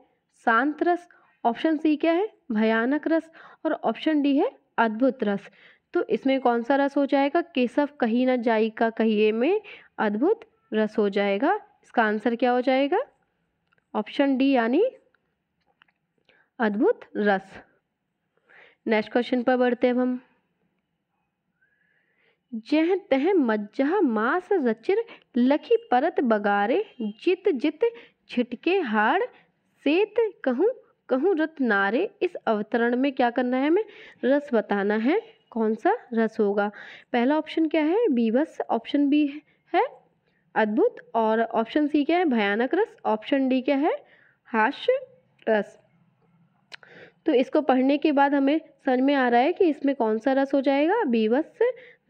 शांत रस ऑप्शन सी क्या है भयानक रस और ऑप्शन डी है अद्भुत रस तो इसमें कौन सा रस हो जाएगा केशव कहीं ना जाई का कहिए में अद्भुत रस हो जाएगा इसका आंसर क्या हो जाएगा ऑप्शन डी यानी अद्भुत रस नेक्स्ट क्वेश्चन पर बढ़ते हैं हम जह तह मज्जा मास रचिर लखी परत बगारे जित जित छिटके हाड़ सेत कहूँ कहूँ रत नारे इस अवतरण में क्या करना है हमें रस बताना है कौन सा रस होगा पहला ऑप्शन क्या है बीवस ऑप्शन बी है अद्भुत और ऑप्शन सी क्या है भयानक रस ऑप्शन डी क्या है हास्य रस तो इसको पढ़ने के बाद हमें समझ में आ रहा है कि इसमें कौन सा रस हो जाएगा बीवस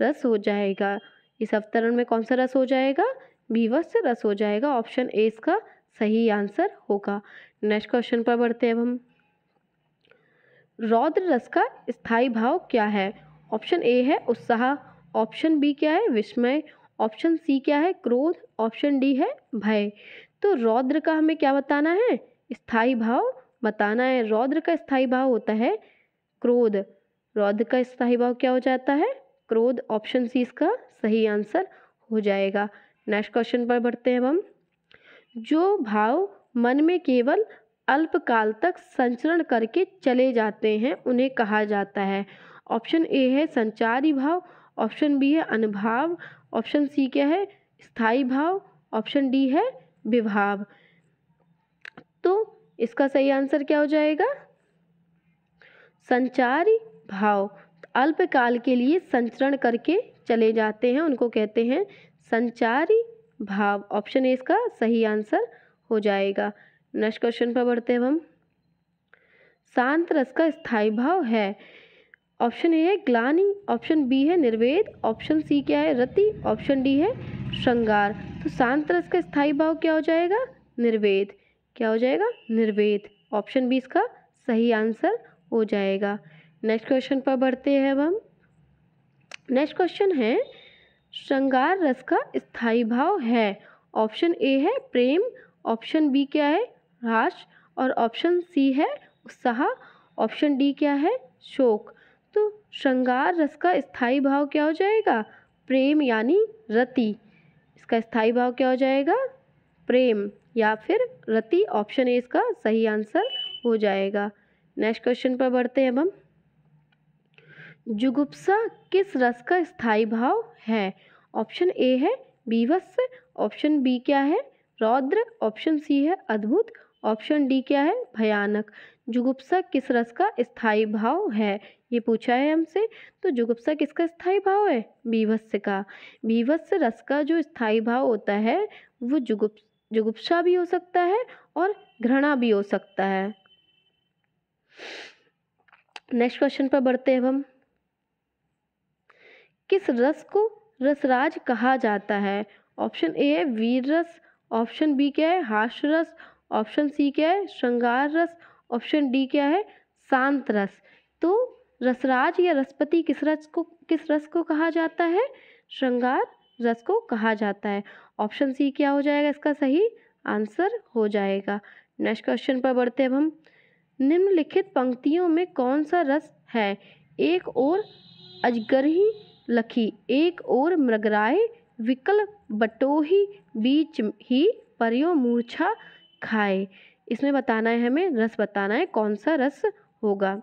रस हो जाएगा इस अवतरण में कौन सा रस हो जाएगा बीवस रस हो जाएगा ऑप्शन ए इसका सही आंसर होगा नेक्स्ट क्वेश्चन पर बढ़ते हैं हम रौद्र रस का स्थाई भाव क्या है ऑप्शन ए है उत्साह ऑप्शन बी क्या है विस्मय ऑप्शन सी क्या है क्रोध ऑप्शन डी है भय तो रौद्र का हमें क्या बताना है स्थाई भाव बताना है रौद्र का स्थाई भाव होता है क्रोध रौद्र का स्थाई भाव क्या हो जाता है क्रोध ऑप्शन सी इसका सही आंसर हो जाएगा नेक्स्ट क्वेश्चन पर बढ़ते हैं हम जो भाव मन में केवल अल्पकाल तक संचरण करके चले जाते हैं उन्हें कहा जाता है ऑप्शन ए है संचारी भाव ऑप्शन बी है अनुभाव ऑप्शन सी क्या है स्थाई भाव ऑप्शन डी है विभाव तो इसका सही आंसर क्या हो जाएगा संचारी भाव अल्पकाल के लिए संचरण करके चले जाते हैं उनको कहते हैं संचारी भाव ऑप्शन ए इसका सही आंसर हो जाएगा नेक्स्ट क्वेश्चन पर बढ़ते हैं हम शांत रस का स्थाई भाव है ऑप्शन ए है ग्लानी ऑप्शन बी है निर्वेद ऑप्शन सी क्या है रति ऑप्शन डी है श्रृंगार तो शांत रस का स्थाई भाव क्या हो जाएगा निर्वेद क्या हो जाएगा निर्वेद ऑप्शन बी इसका सही आंसर हो जाएगा नेक्स्ट क्वेश्चन पर बढ़ते हैं अब हम नेक्स्ट क्वेश्चन है श्रृंगार रस का स्थाई भाव है ऑप्शन ए है प्रेम ऑप्शन बी क्या है राश और ऑप्शन सी है उत्साह ऑप्शन डी क्या है शोक तो श्रृंगार रस का स्थाई भाव क्या हो जाएगा प्रेम यानी रति इसका स्थाई भाव क्या हो जाएगा प्रेम या फिर रति ऑप्शन ए इसका सही आंसर हो जाएगा नेक्स्ट क्वेश्चन पर बढ़ते हैं अब हम जुगुप्सा किस रस का स्थाई भाव है ऑप्शन ए है बीवस ऑप्शन बी क्या है रौद्र ऑप्शन सी है अद्भुत ऑप्शन डी क्या है भयानक जुगुप्सा किस रस का स्थायी भाव है ये पूछा है हमसे तो जुगुप्सा किसका स्थायी भाव है बीभत्स्य का बीभत्स्य रस का जो स्थायी भाव होता है वो जुगुप जुगुप्सा भी हो सकता है और घृणा भी हो सकता है नेक्स्ट क्वेश्चन पर बढ़ते हैं हम किस रस को रसराज कहा जाता है ऑप्शन ए है वीर रस ऑप्शन बी क्या है हास्य रस ऑप्शन सी क्या है श्रृंगार रस ऑप्शन डी क्या है शांत रस तो रसराज या रसपति किस रस को किस रस को कहा जाता है श्रृंगार रस को कहा जाता है ऑप्शन सी क्या हो जाएगा इसका सही आंसर हो जाएगा नेक्स्ट क्वेश्चन पर बढ़ते हैं हम निम्नलिखित पंक्तियों में कौन सा रस है एक और अजगरही लखी एक और मृगराय विकल बटोही बीच ही परियो मूर्छा खाए इसमें बताना है हमें रस बताना है कौन सा रस होगा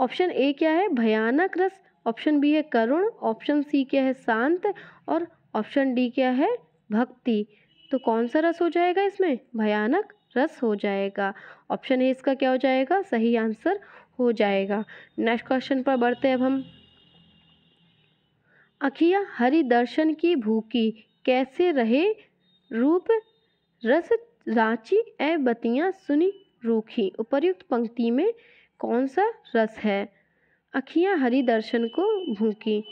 ऑप्शन ए क्या है भयानक रस ऑप्शन बी है करुण ऑप्शन सी क्या है शांत और ऑप्शन डी क्या है भक्ति तो कौन सा रस हो जाएगा इसमें भयानक रस हो जाएगा ऑप्शन ए इसका क्या हो जाएगा सही आंसर हो जाएगा नेक्स्ट क्वेश्चन पर बढ़ते हैं अब हम अखिया हरि दर्शन की भूखी कैसे रहे रूप रस रांची ए बतियाँ सुनी रूखी उपर्युक्त पंक्ति में कौन सा रस है अखियाँ हरि दर्शन को भूखी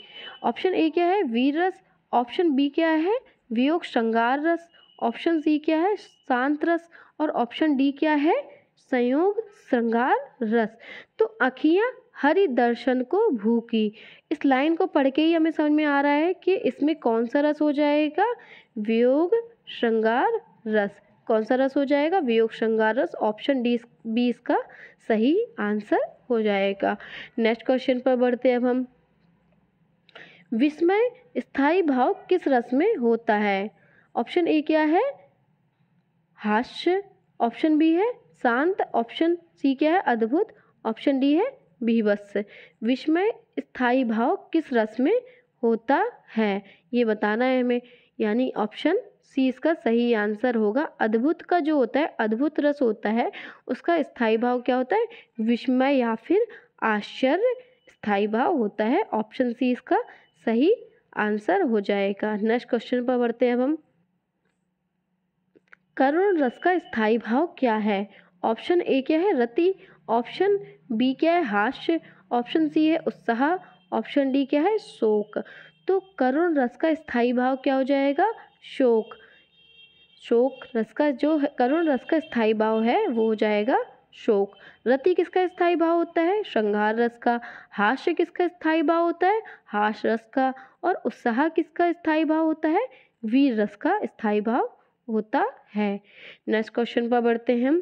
ऑप्शन ए क्या है वीर रस ऑप्शन बी क्या है वियोग श्रृंगार रस ऑप्शन सी क्या है शांत रस और ऑप्शन डी क्या है संयोग श्रृंगार रस तो अखियाँ हरि दर्शन को भूखी इस लाइन को पढ़ के ही हमें समझ में आ रहा है कि इसमें कौन सा रस हो जाएगा वियोग श्रृंगार रस कौन सा रस हो जाएगा वियोग श्रृंगार रस ऑप्शन डी बी इसका सही आंसर हो जाएगा नेक्स्ट क्वेश्चन पर बढ़ते हैं अब हम विस्मय स्थाई भाव किस रस में होता है ऑप्शन ए क्या है हास्य ऑप्शन बी है शांत ऑप्शन सी क्या है अद्भुत ऑप्शन डी है विवश विस्मय स्थाई भाव किस रस में होता है ये बताना है हमें यानी ऑप्शन सी इसका सही आंसर होगा अद्भुत का जो होता है अद्भुत रस होता है उसका स्थाई भाव क्या होता है विस्मय या फिर आश्चर्य स्थाई भाव होता है ऑप्शन सी इसका सही आंसर हो जाएगा नेक्स्ट क्वेश्चन पर बढ़ते हैं अब हम करुण रस का स्थाई भाव क्या है ऑप्शन ए क्या है रति ऑप्शन बी क्या है हास्य ऑप्शन सी है उत्साह ऑप्शन डी क्या है शोक तो करुण रस का स्थाई भाव क्या हो जाएगा शोक शोक रस का जो करुण रस का स्थायी भाव है वो हो जाएगा शोक रति किसका स्थायी भाव होता है श्रृंगार रस का हास्य किसका स्थायी भाव होता है हास रस का और उत्साह किसका स्थाई भाव होता है वीर रस का स्थाई भाव होता है नेक्स्ट क्वेश्चन पर बढ़ते हैं हम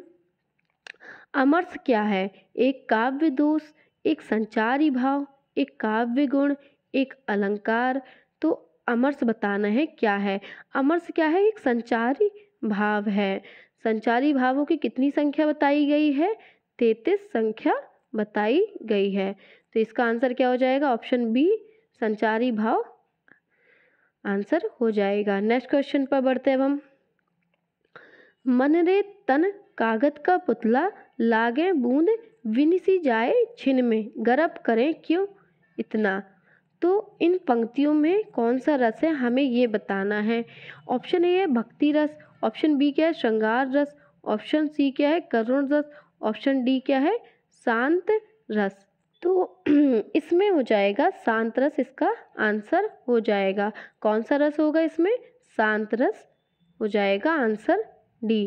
अमर्ष क्या है एक काव्य दोष एक संचारी भाव एक काव्य गुण एक अलंकार तो अमर्ष बताना है क्या है अमर्ष क्या है एक संचारी भाव है संचारी भावों की कितनी संख्या बताई गई है तैतीस संख्या बताई गई है तो इसका आंसर क्या हो जाएगा ऑप्शन बी संचारी भाव आंसर हो जाएगा नेक्स्ट क्वेश्चन पर बढ़ते हैं हम मनरे तन कागत का पुतला लागे बूंद विनसी जाए छिन में गरब करें क्यों इतना तो इन पंक्तियों में कौन सा रस है हमें ये बताना है ऑप्शन ए है भक्ति रस ऑप्शन बी क्या है श्रृंगार रस ऑप्शन सी क्या है करुण रस ऑप्शन डी क्या है शांत रस तो इसमें हो जाएगा शांत रस इसका आंसर हो जाएगा कौन सा रस होगा इसमें शांत रस हो जाएगा आंसर डी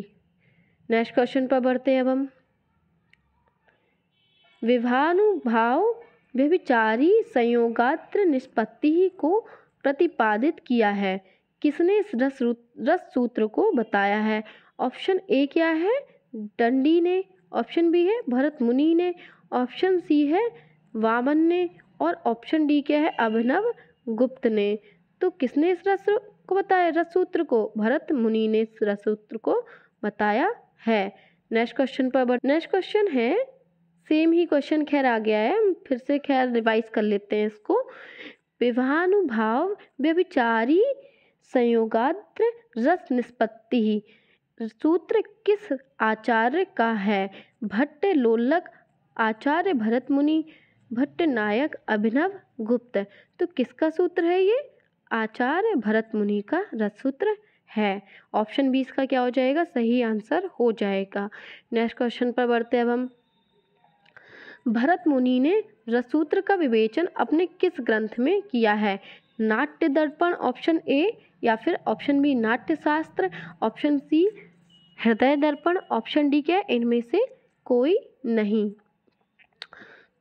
नेक्स्ट क्वेश्चन पर बढ़ते हैं अब हम विभानुभाव व्यभिचारी संयोगात्र निष्पत्ति को प्रतिपादित किया है किसने इस रस रस सूत्र को बताया है ऑप्शन ए क्या है डंडी ने ऑप्शन बी है भरत मुनि ने ऑप्शन सी है वामन ने और ऑप्शन डी क्या है अभिनव गुप्त ने तो किसने इस रस को बताया रस सूत्र को भरत मुनि ने इस रस सूत्र को बताया है नेक्स्ट क्वेश्चन पर बट नेक्स्ट क्वेश्चन है सेम ही क्वेश्चन खैर आ गया है फिर से खैर रिवाइज कर लेते हैं इसको विवाहानुभाव व्यभिचारी संयोगात्र रस निष्पत्ति सूत्र किस आचार्य का है भट्ट लोलक आचार्य भरत मुनि भट्ट नायक अभिनव गुप्त तो किसका सूत्र है ये आचार्य भरत मुनि का रस सूत्र है ऑप्शन बी इसका क्या हो जाएगा सही आंसर हो जाएगा नेक्स्ट क्वेश्चन पर बढ़ते हैं अब हम भरत मुनि ने रसूत्र का विवेचन अपने किस ग्रंथ में किया है नाट्य दर्पण ऑप्शन ए या फिर ऑप्शन बी नाट्य शास्त्र ऑप्शन सी हृदय दर्पण ऑप्शन डी क्या है इनमें से कोई नहीं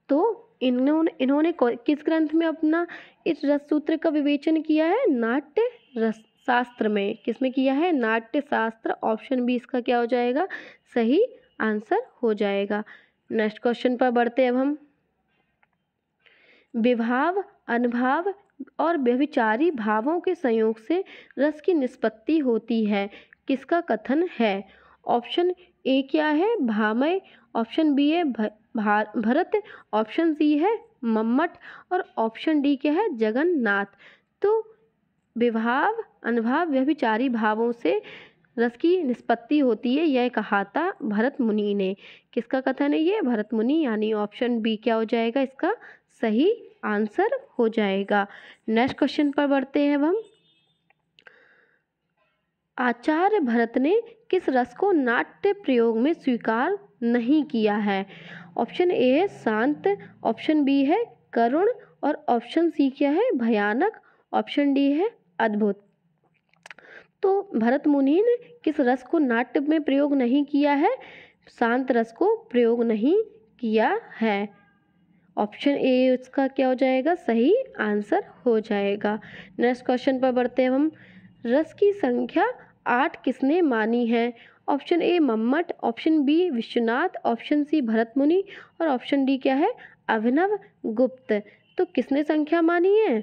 तो इन्होंने इन्होंने किस ग्रंथ में अपना इस रस सूत्र का विवेचन किया है नाट्य रस शास्त्र में किसमें किया है नाट्य शास्त्र ऑप्शन बी इसका क्या हो जाएगा सही आंसर हो जाएगा नेक्स्ट क्वेश्चन पर बढ़ते अब हम विभाव अनुभाव और व्यभिचारी भावों के संयोग से रस की निष्पत्ति होती है किसका कथन है ऑप्शन ए क्या है भामय ऑप्शन बी है भरत ऑप्शन सी है मम्मट और ऑप्शन डी क्या है जगन्नाथ तो विभाव अनुभाव व्यभिचारी भावों से रस की निष्पत्ति होती है यह कहा था भरत मुनि ने किसका कथन है ये भरत मुनि यानी ऑप्शन बी क्या हो जाएगा इसका सही आंसर हो जाएगा नेक्स्ट क्वेश्चन पर बढ़ते हैं अब हम आचार्य भरत ने किस रस को नाट्य प्रयोग में स्वीकार नहीं किया है ऑप्शन ए है शांत ऑप्शन बी है करुण और ऑप्शन सी क्या है भयानक ऑप्शन डी है अद्भुत तो भरत मुनि ने किस रस को नाट्य में प्रयोग नहीं किया है शांत रस को प्रयोग नहीं किया है ऑप्शन ए उसका क्या हो जाएगा सही आंसर हो जाएगा नेक्स्ट क्वेश्चन पर बढ़ते हैं हम रस की संख्या आठ किसने मानी है option A Mammata option B Vishwanath option C Bharat Muni और ऑप्शन डी क्या है अभिनव गुप्त तो किसने संख्या मानी है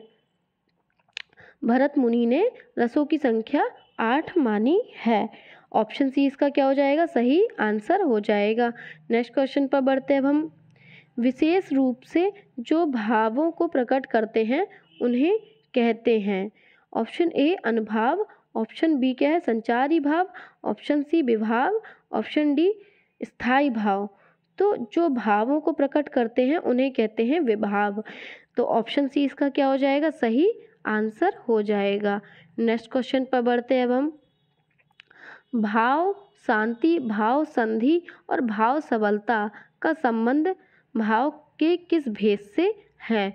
भरत मुनि ने रसों की संख्या आठ मानी है ऑप्शन सी इसका क्या हो जाएगा सही आंसर हो जाएगा नेक्स्ट क्वेश्चन पर बढ़ते हैं अब हम विशेष रूप से जो भावों को प्रकट करते हैं उन्हें कहते हैं ऑप्शन ए अनुभाव ऑप्शन बी क्या है संचारी भाव ऑप्शन सी विभाव ऑप्शन डी स्थाई भाव तो जो भावों को प्रकट करते हैं उन्हें कहते हैं विभाव तो ऑप्शन सी इसका क्या हो जाएगा सही आंसर हो जाएगा नेक्स्ट क्वेश्चन पर बढ़ते हैं अब हम भाव शांति भाव संधि और भाव सबलता का संबंध भाव के किस भेद से है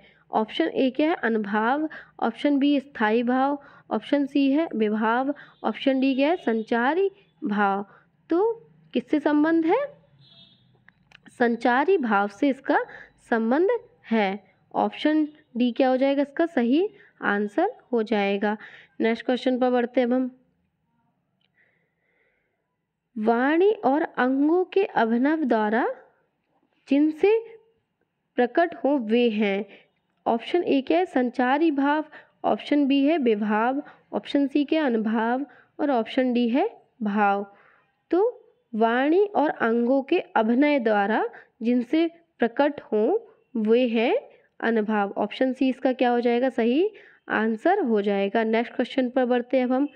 ऑप्शन ए क्या है अनुभाव ऑप्शन बी स्थाई भाव ऑप्शन सी है विभाव ऑप्शन डी क्या है संचारी भाव तो किससे संबंध है संचारी भाव से इसका संबंध है ऑप्शन डी क्या हो जाएगा इसका सही आंसर हो जाएगा नेक्स्ट क्वेश्चन पर बढ़ते हैं हम वाणी और अंगों के अभिनव द्वारा जिनसे प्रकट हो वे हैं ऑप्शन ए क्या है संचारी भाव ऑप्शन बी है विभाव ऑप्शन सी क्या अनुभाव और ऑप्शन डी है भाव तो वाणी और अंगों के अभिनय द्वारा जिनसे प्रकट हों वे हैं अनुभाव ऑप्शन सी इसका क्या हो जाएगा सही आंसर हो जाएगा नेक्स्ट क्वेश्चन पर बढ़ते हैं अब हम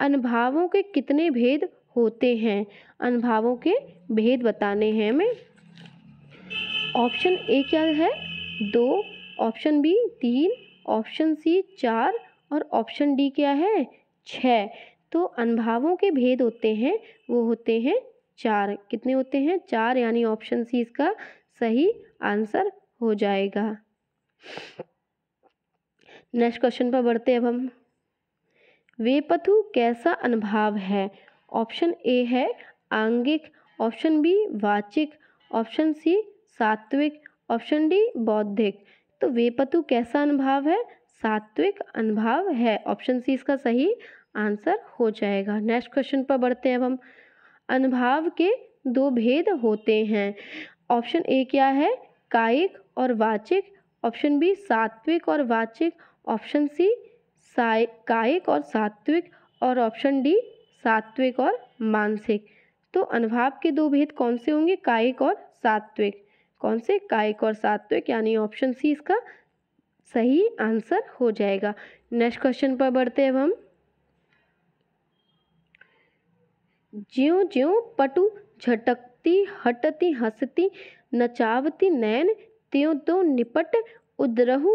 अनुभावों के कितने भेद होते हैं अनुभावों के भेद बताने हैं हमें ऑप्शन ए क्या है दो ऑप्शन बी तीन ऑप्शन सी चार और ऑप्शन डी क्या है छ तो अनुभावों के भेद होते हैं वो होते हैं चार कितने होते हैं चार यानी ऑप्शन सी इसका सही आंसर हो जाएगा नेक्स्ट क्वेश्चन पर बढ़ते अब हम वेपथु कैसा अनुभाव है ऑप्शन ए है आंगिक ऑप्शन बी वाचिक ऑप्शन सी सात्विक ऑप्शन डी बौद्धिक तो वेपथु कैसा अनुभाव है सात्विक अनुभव है ऑप्शन सी इसका सही आंसर हो जाएगा नेक्स्ट क्वेश्चन पर बढ़ते हैं अब हम अनुभाव तो के दो भेद होते हैं ऑप्शन ए क्या है कायिक और वाचिक ऑप्शन बी सात्विक और वाचिक ऑप्शन सी कायिक और सात्विक और ऑप्शन डी सात्विक और मानसिक तो अनुभाव के दो भेद कौन से होंगे कायिक और सात्विक कौन से कायिक और सात्विक यानी ऑप्शन सी इसका सही आंसर हो जाएगा नेक्स्ट क्वेश्चन पर बढ़ते हैं अब हम ज्यो ज्यो पटु झटकती हटती हंसती नचावती नैन त्यों तो निपट उदरहु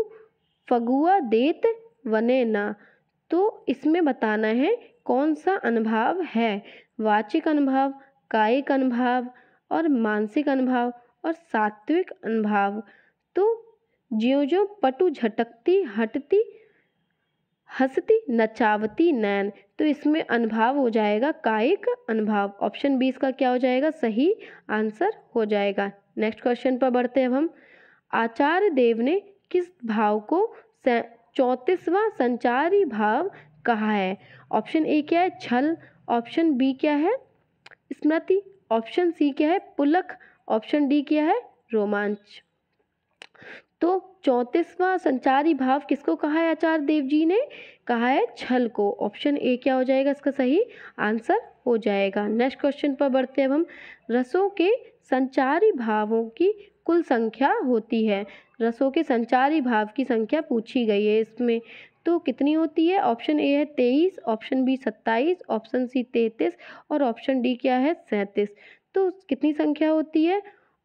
फगुआ देत वने ना तो इसमें बताना है कौन सा अनुभाव है वाचिक अनुभाव कायिक अनुभाव और मानसिक अनुभाव और सात्विक अनुभाव तो ज्यो ज्यो पटु झटकती हटती हंसती नचावती नैन तो इसमें अनुभाव हो जाएगा कायिक अनुभाव ऑप्शन बीस का क्या हो जाएगा सही आंसर हो जाएगा नेक्स्ट क्वेश्चन पर बढ़ते हैं अब हम आचार्य देव ने किस भाव को चौंतीसवां संचारी भाव कहा है ऑप्शन ए क्या है छल ऑप्शन बी क्या है स्मृति ऑप्शन सी क्या है पुलक ऑप्शन डी क्या है रोमांच तो चौंतीसवां संचारी भाव किसको कहा है आचार्य देव जी ने कहा है छल को ऑप्शन ए क्या हो जाएगा इसका सही आंसर हो जाएगा नेक्स्ट क्वेश्चन पर बढ़ते हैं अब हम रसों के संचारी भावों की कुल संख्या होती है रसों के संचारी भाव की संख्या पूछी गई है इसमें तो कितनी होती है ऑप्शन ए है तेईस ऑप्शन बी सत्ताईस ऑप्शन सी तैतीस और ऑप्शन डी क्या है सैंतीस तो कितनी संख्या होती है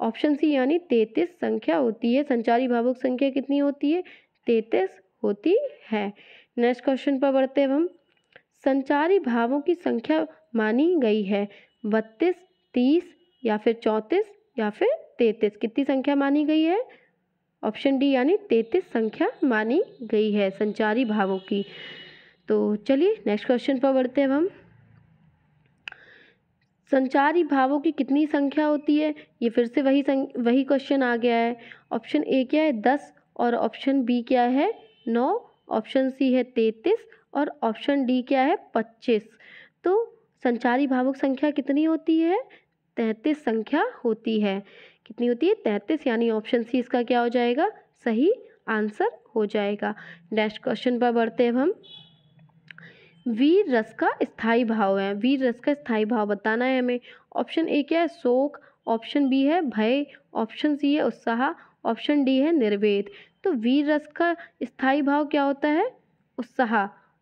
ऑप्शन सी यानी तैतीस संख्या होती है संचारी भावों की संख्या कितनी होती है तैतीस होती है नेक्स्ट क्वेश्चन पर बढ़ते हैं हम संचारी भावों की संख्या मानी गई है बत्तीस तीस या फिर चौंतीस या फिर तैतीस कितनी संख्या मानी गई है ऑप्शन डी यानी तैतीस संख्या मानी गई है संचारी भावों की तो चलिए नेक्स्ट क्वेश्चन पर बढ़ते हैं हम संचारी भावों की कितनी संख्या होती है ये फिर से वही सं वही क्वेश्चन आ गया है ऑप्शन ए क्या है दस और ऑप्शन बी क्या है नौ ऑप्शन सी है तैतीस और ऑप्शन डी क्या है पच्चीस तो संचारी भावों की संख्या कितनी होती है तैतीस संख्या होती है कितनी होती है तैंतीस यानी ऑप्शन सी इसका क्या हो जाएगा सही आंसर हो जाएगा नेक्स्ट क्वेश्चन पर बढ़ते हैं हम वीर रस का स्थाई भाव है वीर रस का स्थाई भाव बताना है हमें ऑप्शन ए क्या है शोक ऑप्शन बी है भय ऑप्शन सी है उत्साह ऑप्शन डी है निर्वेद तो वीर रस का स्थाई भाव क्या होता है उत्साह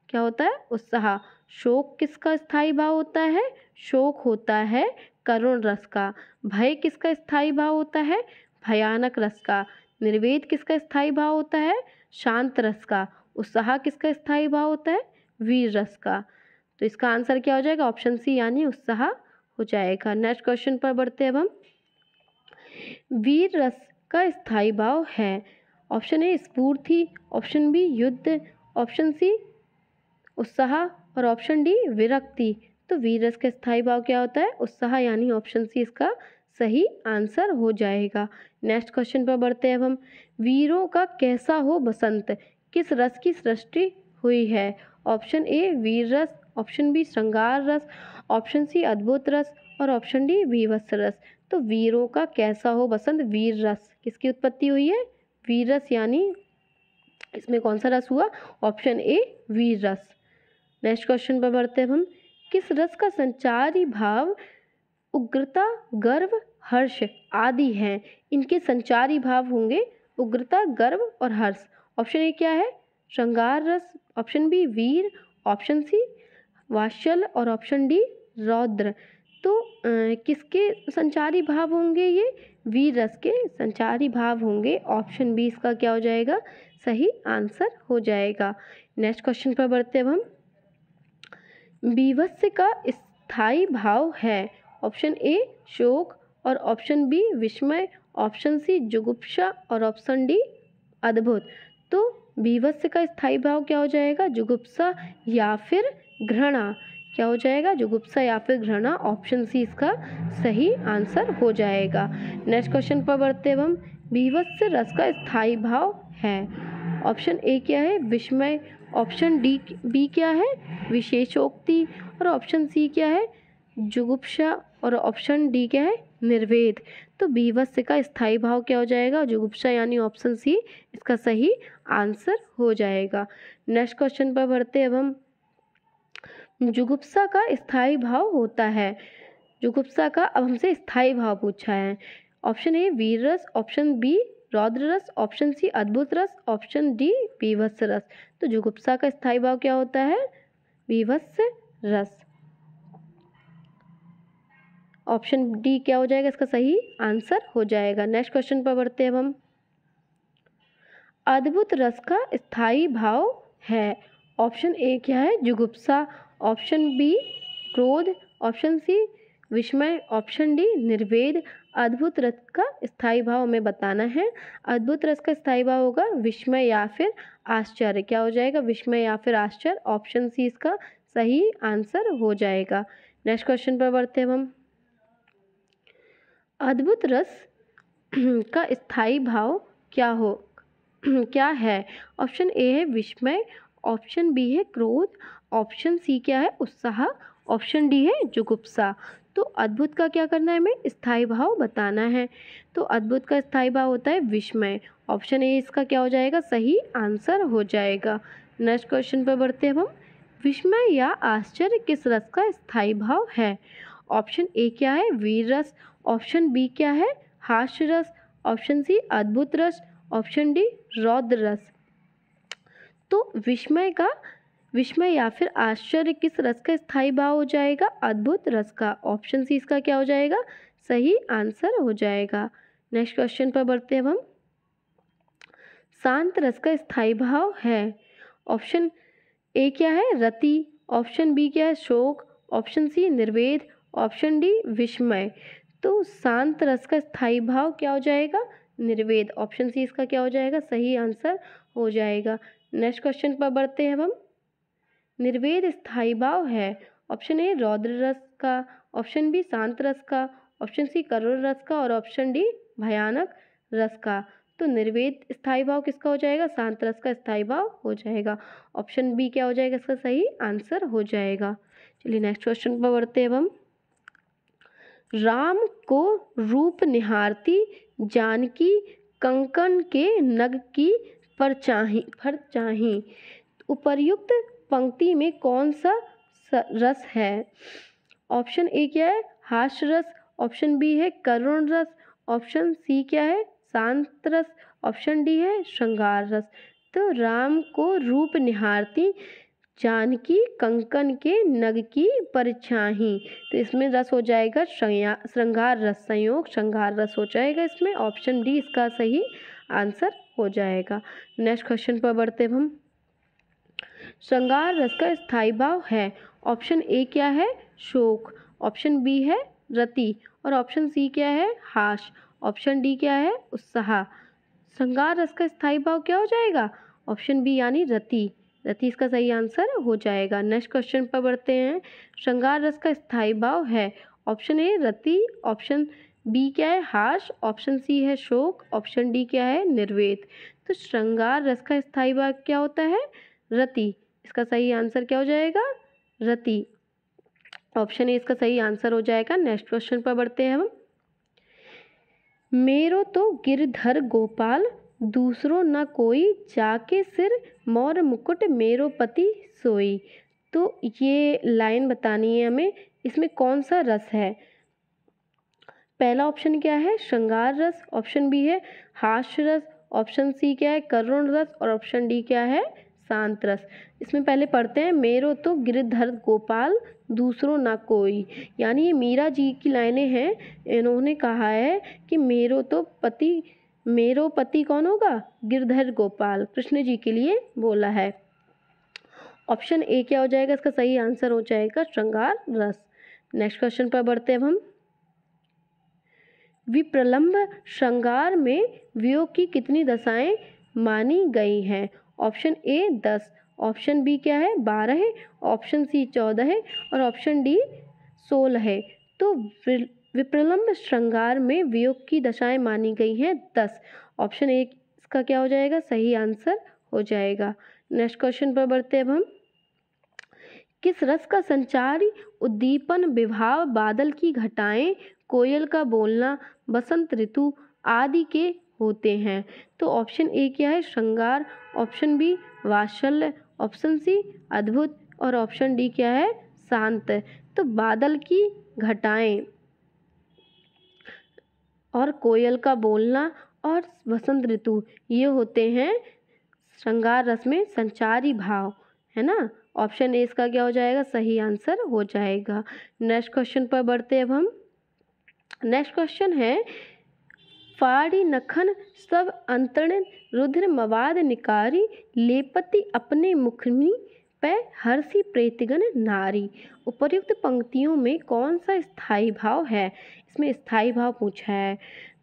क्या होता है उत्साह शोक किसका स्थाई भाव होता है शोक होता है करुण रस का भय किसका स्थायी भाव होता है भयानक रस का निर्वेद किसका स्थायी भाव होता है शांत रस का उत्साह किसका स्थायी भाव होता है वीर रस का तो इसका आंसर क्या हो जाएगा ऑप्शन सी यानी उत्साह हो जाएगा नेक्स्ट क्वेश्चन पर बढ़ते हैं अब हम वीर रस का स्थायी भाव है ऑप्शन ए स्फूर्ति ऑप्शन बी युद्ध ऑप्शन सी उत्साह और ऑप्शन डी विरक्ति तो वी रस का स्थाई भाव क्या होता है उत्साह यानी ऑप्शन सी इसका सही आंसर हो जाएगा नेक्स्ट क्वेश्चन पर बढ़ते हैं अब हम वीरों का कैसा हो बसंत किस रस की सृष्टि हुई है ऑप्शन ए वीर रस ऑप्शन बी श्रृंगार रस ऑप्शन सी अद्भुत रस और ऑप्शन डी वीवस रस तो वीरों का कैसा हो बसंत वीर रस किसकी उत्पत्ति हुई है वीर रस यानी इसमें कौन सा रस हुआ ऑप्शन ए वीर रस नेक्स्ट क्वेश्चन पर बढ़ते हैं हम किस रस का संचारी भाव उग्रता गर्व हर्ष आदि हैं इनके संचारी भाव होंगे उग्रता गर्व और हर्ष ऑप्शन ए क्या है श्रृंगार रस ऑप्शन बी वीर ऑप्शन सी वाशल और ऑप्शन डी रौद्र तो आ, किसके संचारी भाव होंगे ये वीर रस के संचारी भाव होंगे ऑप्शन बी इसका क्या हो जाएगा सही आंसर हो जाएगा नेक्स्ट क्वेश्चन पर बढ़ते अब हम बीभत्स का स्थाई भाव है ऑप्शन ए शोक और ऑप्शन बी विस्मय ऑप्शन सी जुगुप्सा और ऑप्शन डी अद्भुत तो बीभत्स का स्थाई भाव क्या हो जाएगा जुगुप्सा या फिर घृणा क्या हो जाएगा जुगुप्सा या फिर घृणा ऑप्शन सी इसका सही आंसर हो जाएगा नेक्स्ट क्वेश्चन पर बढ़ते हम बीभत्स रस का स्थाई भाव है ऑप्शन ए क्या है विस्मय ऑप्शन डी बी क्या है विशेषोक्ति और ऑप्शन सी क्या है जुगुप्सा और ऑप्शन डी क्या है निर्वेद तो बीवस्य का स्थाई भाव क्या हो जाएगा जुगुप्सा यानी ऑप्शन सी इसका सही आंसर हो जाएगा नेक्स्ट क्वेश्चन पर बढ़ते अब हम जुगुप्सा का स्थाई भाव होता है जुगुप्सा का अब हमसे स्थाई भाव पूछा है ऑप्शन ए वीरस ऑप्शन बी रौद्र रस ऑप्शन सी अद्भुत रस ऑप्शन डी बीभत्स रस तो जुगुप्सा का स्थायी भाव क्या होता है बीभत्स रस ऑप्शन डी क्या हो जाएगा इसका सही आंसर हो जाएगा नेक्स्ट क्वेश्चन पर बढ़ते हैं हम अद्भुत रस का स्थायी भाव है ऑप्शन ए क्या है जुगुप्सा ऑप्शन बी क्रोध ऑप्शन सी विस्मय ऑप्शन डी निर्वेद अद्भुत रस का स्थाई भाव हमें बताना है अद्भुत रस का स्थाई भाव होगा विस्मय या फिर आश्चर्य क्या हो जाएगा विस्मय या फिर आश्चर्य ऑप्शन सी इसका सही आंसर हो जाएगा नेक्स्ट क्वेश्चन पर बढ़ते हैं हम अद्भुत रस का स्थाई भाव क्या हो क्या है ऑप्शन ए है विस्मय ऑप्शन बी है क्रोध ऑप्शन सी क्या है उत्साह ऑप्शन डी है जुगुप्सा तो अद्भुत का क्या करना है हमें स्थाई भाव बताना है तो अद्भुत का स्थाई भाव होता है विस्मय ऑप्शन ए इसका क्या हो जाएगा सही आंसर हो जाएगा नेक्स्ट क्वेश्चन पर बढ़ते हैं हम विस्मय या आश्चर्य किस रस का स्थाई भाव है ऑप्शन ए क्या है वीर रस ऑप्शन बी क्या है हास्य रस ऑप्शन सी अद्भुत रस ऑप्शन डी रौद्र रस तो विस्मय का विस्मय या फिर आश्चर्य किस रस का स्थायी भाव हो जाएगा अद्भुत रस का ऑप्शन सी इसका क्या हो जाएगा सही आंसर हो जाएगा नेक्स्ट क्वेश्चन पर बढ़ते हैं हम शांत रस का स्थायी भाव है ऑप्शन ए क्या है रति ऑप्शन बी क्या है शोक ऑप्शन सी निर्वेद ऑप्शन डी विस्मय तो शांत रस का स्थायी भाव क्या हो जाएगा निर्वेद ऑप्शन सी इसका क्या हो जाएगा सही आंसर हो जाएगा नेक्स्ट क्वेश्चन पर बढ़ते हैं हम निर्वेद स्थायी भाव है ऑप्शन ए रौद्र रस का ऑप्शन बी शांत रस का ऑप्शन सी करुण रस का और ऑप्शन डी भयानक रस का तो निर्वेद स्थायी भाव किसका हो जाएगा शांत रस का स्थायी भाव हो जाएगा ऑप्शन बी क्या हो जाएगा इसका सही आंसर हो जाएगा चलिए नेक्स्ट क्वेश्चन पर बढ़ते हैं हम राम को रूप निहारती जानकी कंकन के नग की परचाही परचाही उपर्युक्त पंक्ति में कौन सा रस है ऑप्शन ए क्या है हास्य रस ऑप्शन बी है करुण रस ऑप्शन सी क्या है शांत रस ऑप्शन डी है श्रृंगार रस तो राम को रूप निहारती जानकी कंकन के नग की परछाही तो इसमें रस हो जाएगा श्रृंगार रस संयोग श्रृंगार रस हो जाएगा इसमें ऑप्शन डी इसका सही आंसर हो जाएगा नेक्स्ट क्वेश्चन पर बढ़ते हम श्रृंगार रस का स्थायी भाव है ऑप्शन ए क्या है शोक ऑप्शन बी है रति और ऑप्शन सी क्या है हाश ऑप्शन डी क्या है उत्साह श्रृंगार रस का स्थायी भाव क्या हो जाएगा ऑप्शन बी यानी रति रति इसका सही आंसर हो जाएगा नेक्स्ट क्वेश्चन पर बढ़ते हैं श्रृंगार रस का स्थायी भाव है ऑप्शन ए रति ऑप्शन बी क्या है हाश ऑप्शन सी है शोक ऑप्शन डी क्या है निर्वेद तो श्रृंगार रस का स्थायी भाव क्या होता है रति इसका सही आंसर क्या हो जाएगा रति ऑप्शन ए इसका सही आंसर हो जाएगा नेक्स्ट क्वेश्चन पर बढ़ते हैं हम मेरो तो गिरधर गोपाल दूसरो न कोई जाके सिर मोर मुकुट मेरो पति सोई तो ये लाइन बतानी है हमें इसमें कौन सा रस है पहला ऑप्शन क्या है श्रृंगार रस ऑप्शन बी है हास्य रस ऑप्शन सी क्या है करुण रस और ऑप्शन डी क्या है सांतरस रस इसमें पहले पढ़ते हैं मेरो तो गिरधर गोपाल दूसरो ना कोई यानी ये मीरा जी की लाइनें हैं इन्होंने कहा है कि मेरो तो पति मेरो पति कौन होगा गिरधर गोपाल कृष्ण जी के लिए बोला है ऑप्शन ए क्या हो जाएगा इसका सही आंसर हो जाएगा श्रृंगार रस नेक्स्ट क्वेश्चन पर बढ़ते हैं अब हम विप्रलम्ब श्रृंगार में वियोग की कितनी दशाएं मानी गई हैं ऑप्शन ए दस ऑप्शन बी क्या है बारह है ऑप्शन सी चौदह है और ऑप्शन डी सोलह है तो विप्रलम्ब श्रृंगार में वियोग की दशाएं मानी गई हैं दस ऑप्शन ए इसका क्या हो जाएगा सही आंसर हो जाएगा नेक्स्ट क्वेश्चन पर बढ़ते हैं अब हम किस रस का संचार उद्दीपन विभाव बादल की घटाएं कोयल का बोलना बसंत ऋतु आदि के होते हैं तो ऑप्शन ए क्या है श्रृंगार ऑप्शन बी वात्सल्य ऑप्शन सी अद्भुत और ऑप्शन डी क्या है शांत तो बादल की घटाएं और कोयल का बोलना और वसंत ऋतु ये होते हैं श्रृंगार रस में संचारी भाव है ना ऑप्शन ए इसका क्या हो जाएगा सही आंसर हो जाएगा नेक्स्ट क्वेश्चन पर बढ़ते अब हम नेक्स्ट क्वेश्चन है फाड़ी नखन सब अंतरण रुद्र मवाद निकारी लेपति अपने मुखनी पै हर्षि प्रेतगण नारी उपर्युक्त पंक्तियों में कौन सा स्थाई भाव है इसमें स्थाई भाव पूछा है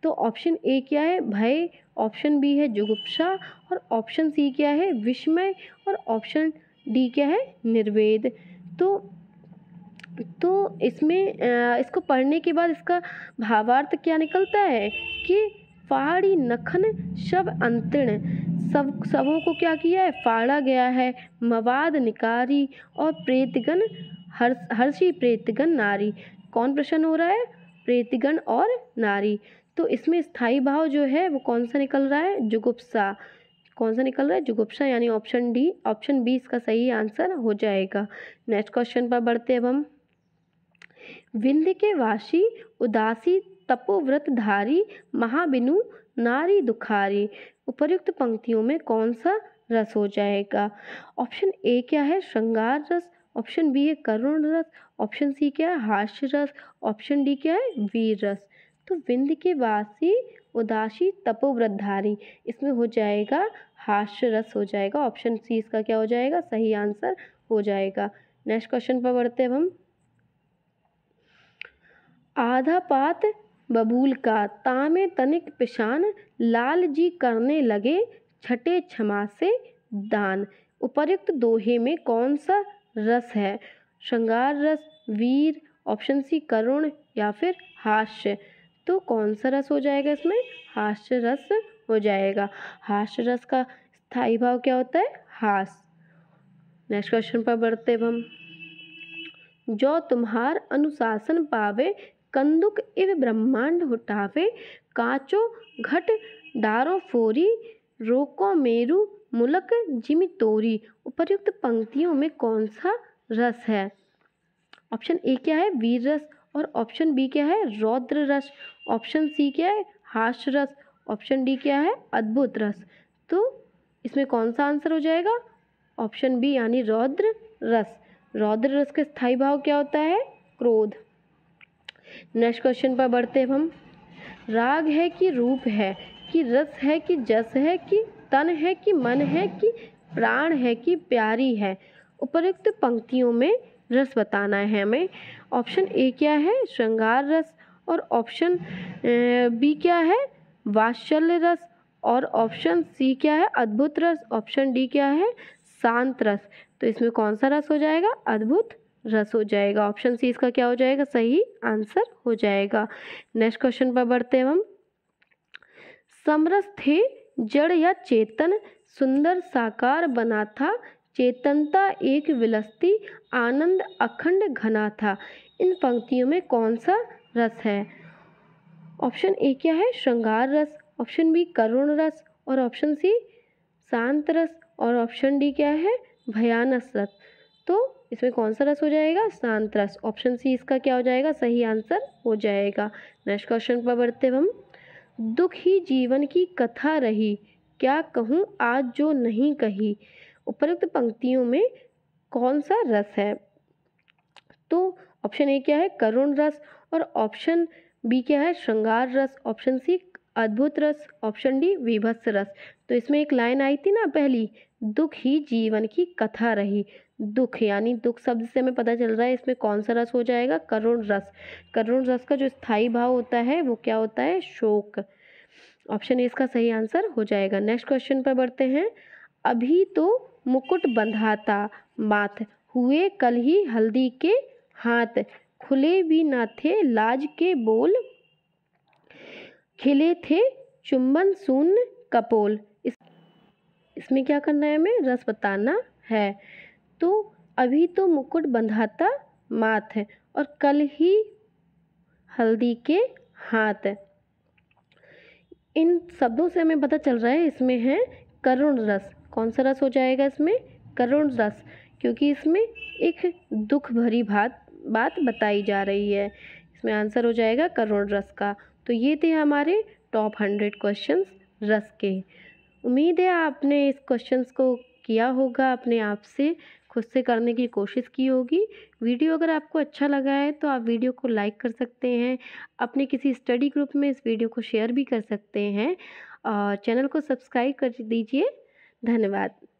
तो ऑप्शन ए क्या है भय ऑप्शन बी है जुगुप्सा और ऑप्शन सी क्या है विस्मय और ऑप्शन डी क्या है निर्वेद तो तो इसमें इसको पढ़ने के बाद इसका भावार्थ क्या निकलता है कि फाड़ी नखन शब अंतिण सब सबों को क्या किया है फाड़ा गया है मवाद निकारी और प्रेतगण हर्ष हर्षी प्रेतगण नारी कौन प्रश्न हो रहा है प्रेतगण और नारी तो इसमें स्थाई भाव जो है वो कौन सा निकल रहा है जुगुप्सा कौन सा निकल रहा है जुगुप्सा यानी ऑप्शन डी ऑप्शन बी इसका सही आंसर हो जाएगा नेक्स्ट क्वेश्चन पर बढ़ते अब हम विंध्य के वासी उदासी तपोव्रतधारी महाबिनु नारी दुखारी उपर्युक्त पंक्तियों में कौन सा रस हो जाएगा ऑप्शन ए क्या है श्रृंगार रस ऑप्शन बी है करुण रस ऑप्शन सी क्या है हास्य रस ऑप्शन डी क्या है वीर रस तो विंध्य के वासी उदासी तपोव्रतधारी इसमें हो जाएगा हास्य रस हो जाएगा ऑप्शन सी इसका क्या हो जाएगा सही आंसर हो जाएगा नेक्स्ट क्वेश्चन पर बढ़ते हैं हम आधा पात बबूल का तामे तनिक पिशान जी करने लगे छठे छमा से दान उपर्युक्त दोहे में कौन सा रस है श्रृंगार रस वीर ऑप्शन सी करुण या फिर हास्य तो कौन सा रस हो जाएगा इसमें हास्य रस हो जाएगा हास्य रस का स्थाई भाव क्या होता है हास नेक्स्ट क्वेश्चन पर बढ़ते हम जो तुम्हार अनुशासन पावे कंदुक इव ब्रह्मांड हुटावे काचो घट रोको रोकोमेरु मुलक तोरी उपर्युक्त पंक्तियों में कौन सा रस है ऑप्शन ए क्या है वीर रस और ऑप्शन बी क्या है रौद्र रस ऑप्शन सी क्या है हास्य रस ऑप्शन डी क्या है अद्भुत रस तो इसमें कौन सा आंसर हो जाएगा ऑप्शन बी यानी रौद्र रस रौद्र रस का स्थायी भाव क्या होता है क्रोध नेक्स्ट क्वेश्चन पर बढ़ते हम राग है कि रूप है कि रस है कि जस है कि तन है कि मन है कि प्राण है कि प्यारी है उपरुक्त पंक्तियों में रस बताना है हमें ऑप्शन ए क्या है श्रृंगार रस और ऑप्शन बी क्या है वात्सल्य रस और ऑप्शन सी क्या है अद्भुत रस ऑप्शन डी क्या है शांत रस तो इसमें कौन सा रस हो जाएगा अद्भुत रस हो जाएगा ऑप्शन सी इसका क्या हो जाएगा सही आंसर हो जाएगा नेक्स्ट क्वेश्चन पर बढ़ते हैं हम समरस थे जड़ या चेतन सुंदर साकार बना था चेतनता एक विलसती आनंद अखंड घना था इन पंक्तियों में कौन सा रस है ऑप्शन ए क्या है श्रृंगार रस ऑप्शन बी करुण रस और ऑप्शन सी शांत रस और ऑप्शन डी क्या है भयानस रस तो इसमें कौन सा रस हो जाएगा शांत रस ऑप्शन सी इसका क्या हो जाएगा सही आंसर हो जाएगा नेक्स्ट क्वेश्चन पर बढ़ते हम दुख ही जीवन की कथा रही क्या कहूँ आज जो नहीं कही उपरोक्त पंक्तियों में कौन सा रस है तो ऑप्शन ए क्या है करुण रस और ऑप्शन बी क्या है श्रृंगार रस ऑप्शन सी अद्भुत रस ऑप्शन डी विभत्स रस तो इसमें एक लाइन आई थी ना पहली दुख ही जीवन की कथा रही दुख यानी दुख शब्द से हमें पता चल रहा है इसमें कौन सा रस हो जाएगा करुण रस करुण रस का जो स्थायी भाव होता है वो क्या होता है शोक ऑप्शन ए इसका सही आंसर हो जाएगा नेक्स्ट क्वेश्चन पर बढ़ते हैं अभी तो मुकुट बंधाता माथ हुए कल ही हल्दी के हाथ खुले भी ना थे लाज के बोल खिले थे चुम्बन सून कपोल इस इसमें क्या करना है हमें रस बताना है तो अभी तो मुकुट बंधाता माथ है और कल ही हल्दी के हाथ इन शब्दों से हमें पता चल रहा है इसमें है करुण रस कौन सा रस हो जाएगा इसमें करुण रस क्योंकि इसमें एक दुख भरी बात बात बताई जा रही है इसमें आंसर हो जाएगा करुण रस का तो ये थे हमारे टॉप हंड्रेड क्वेश्चंस रस के उम्मीद है आपने इस क्वेश्चंस को किया होगा अपने आप से खुद से करने की कोशिश की होगी वीडियो अगर आपको अच्छा लगा है तो आप वीडियो को लाइक कर सकते हैं अपने किसी स्टडी ग्रुप में इस वीडियो को शेयर भी कर सकते हैं और चैनल को सब्सक्राइब कर दीजिए धन्यवाद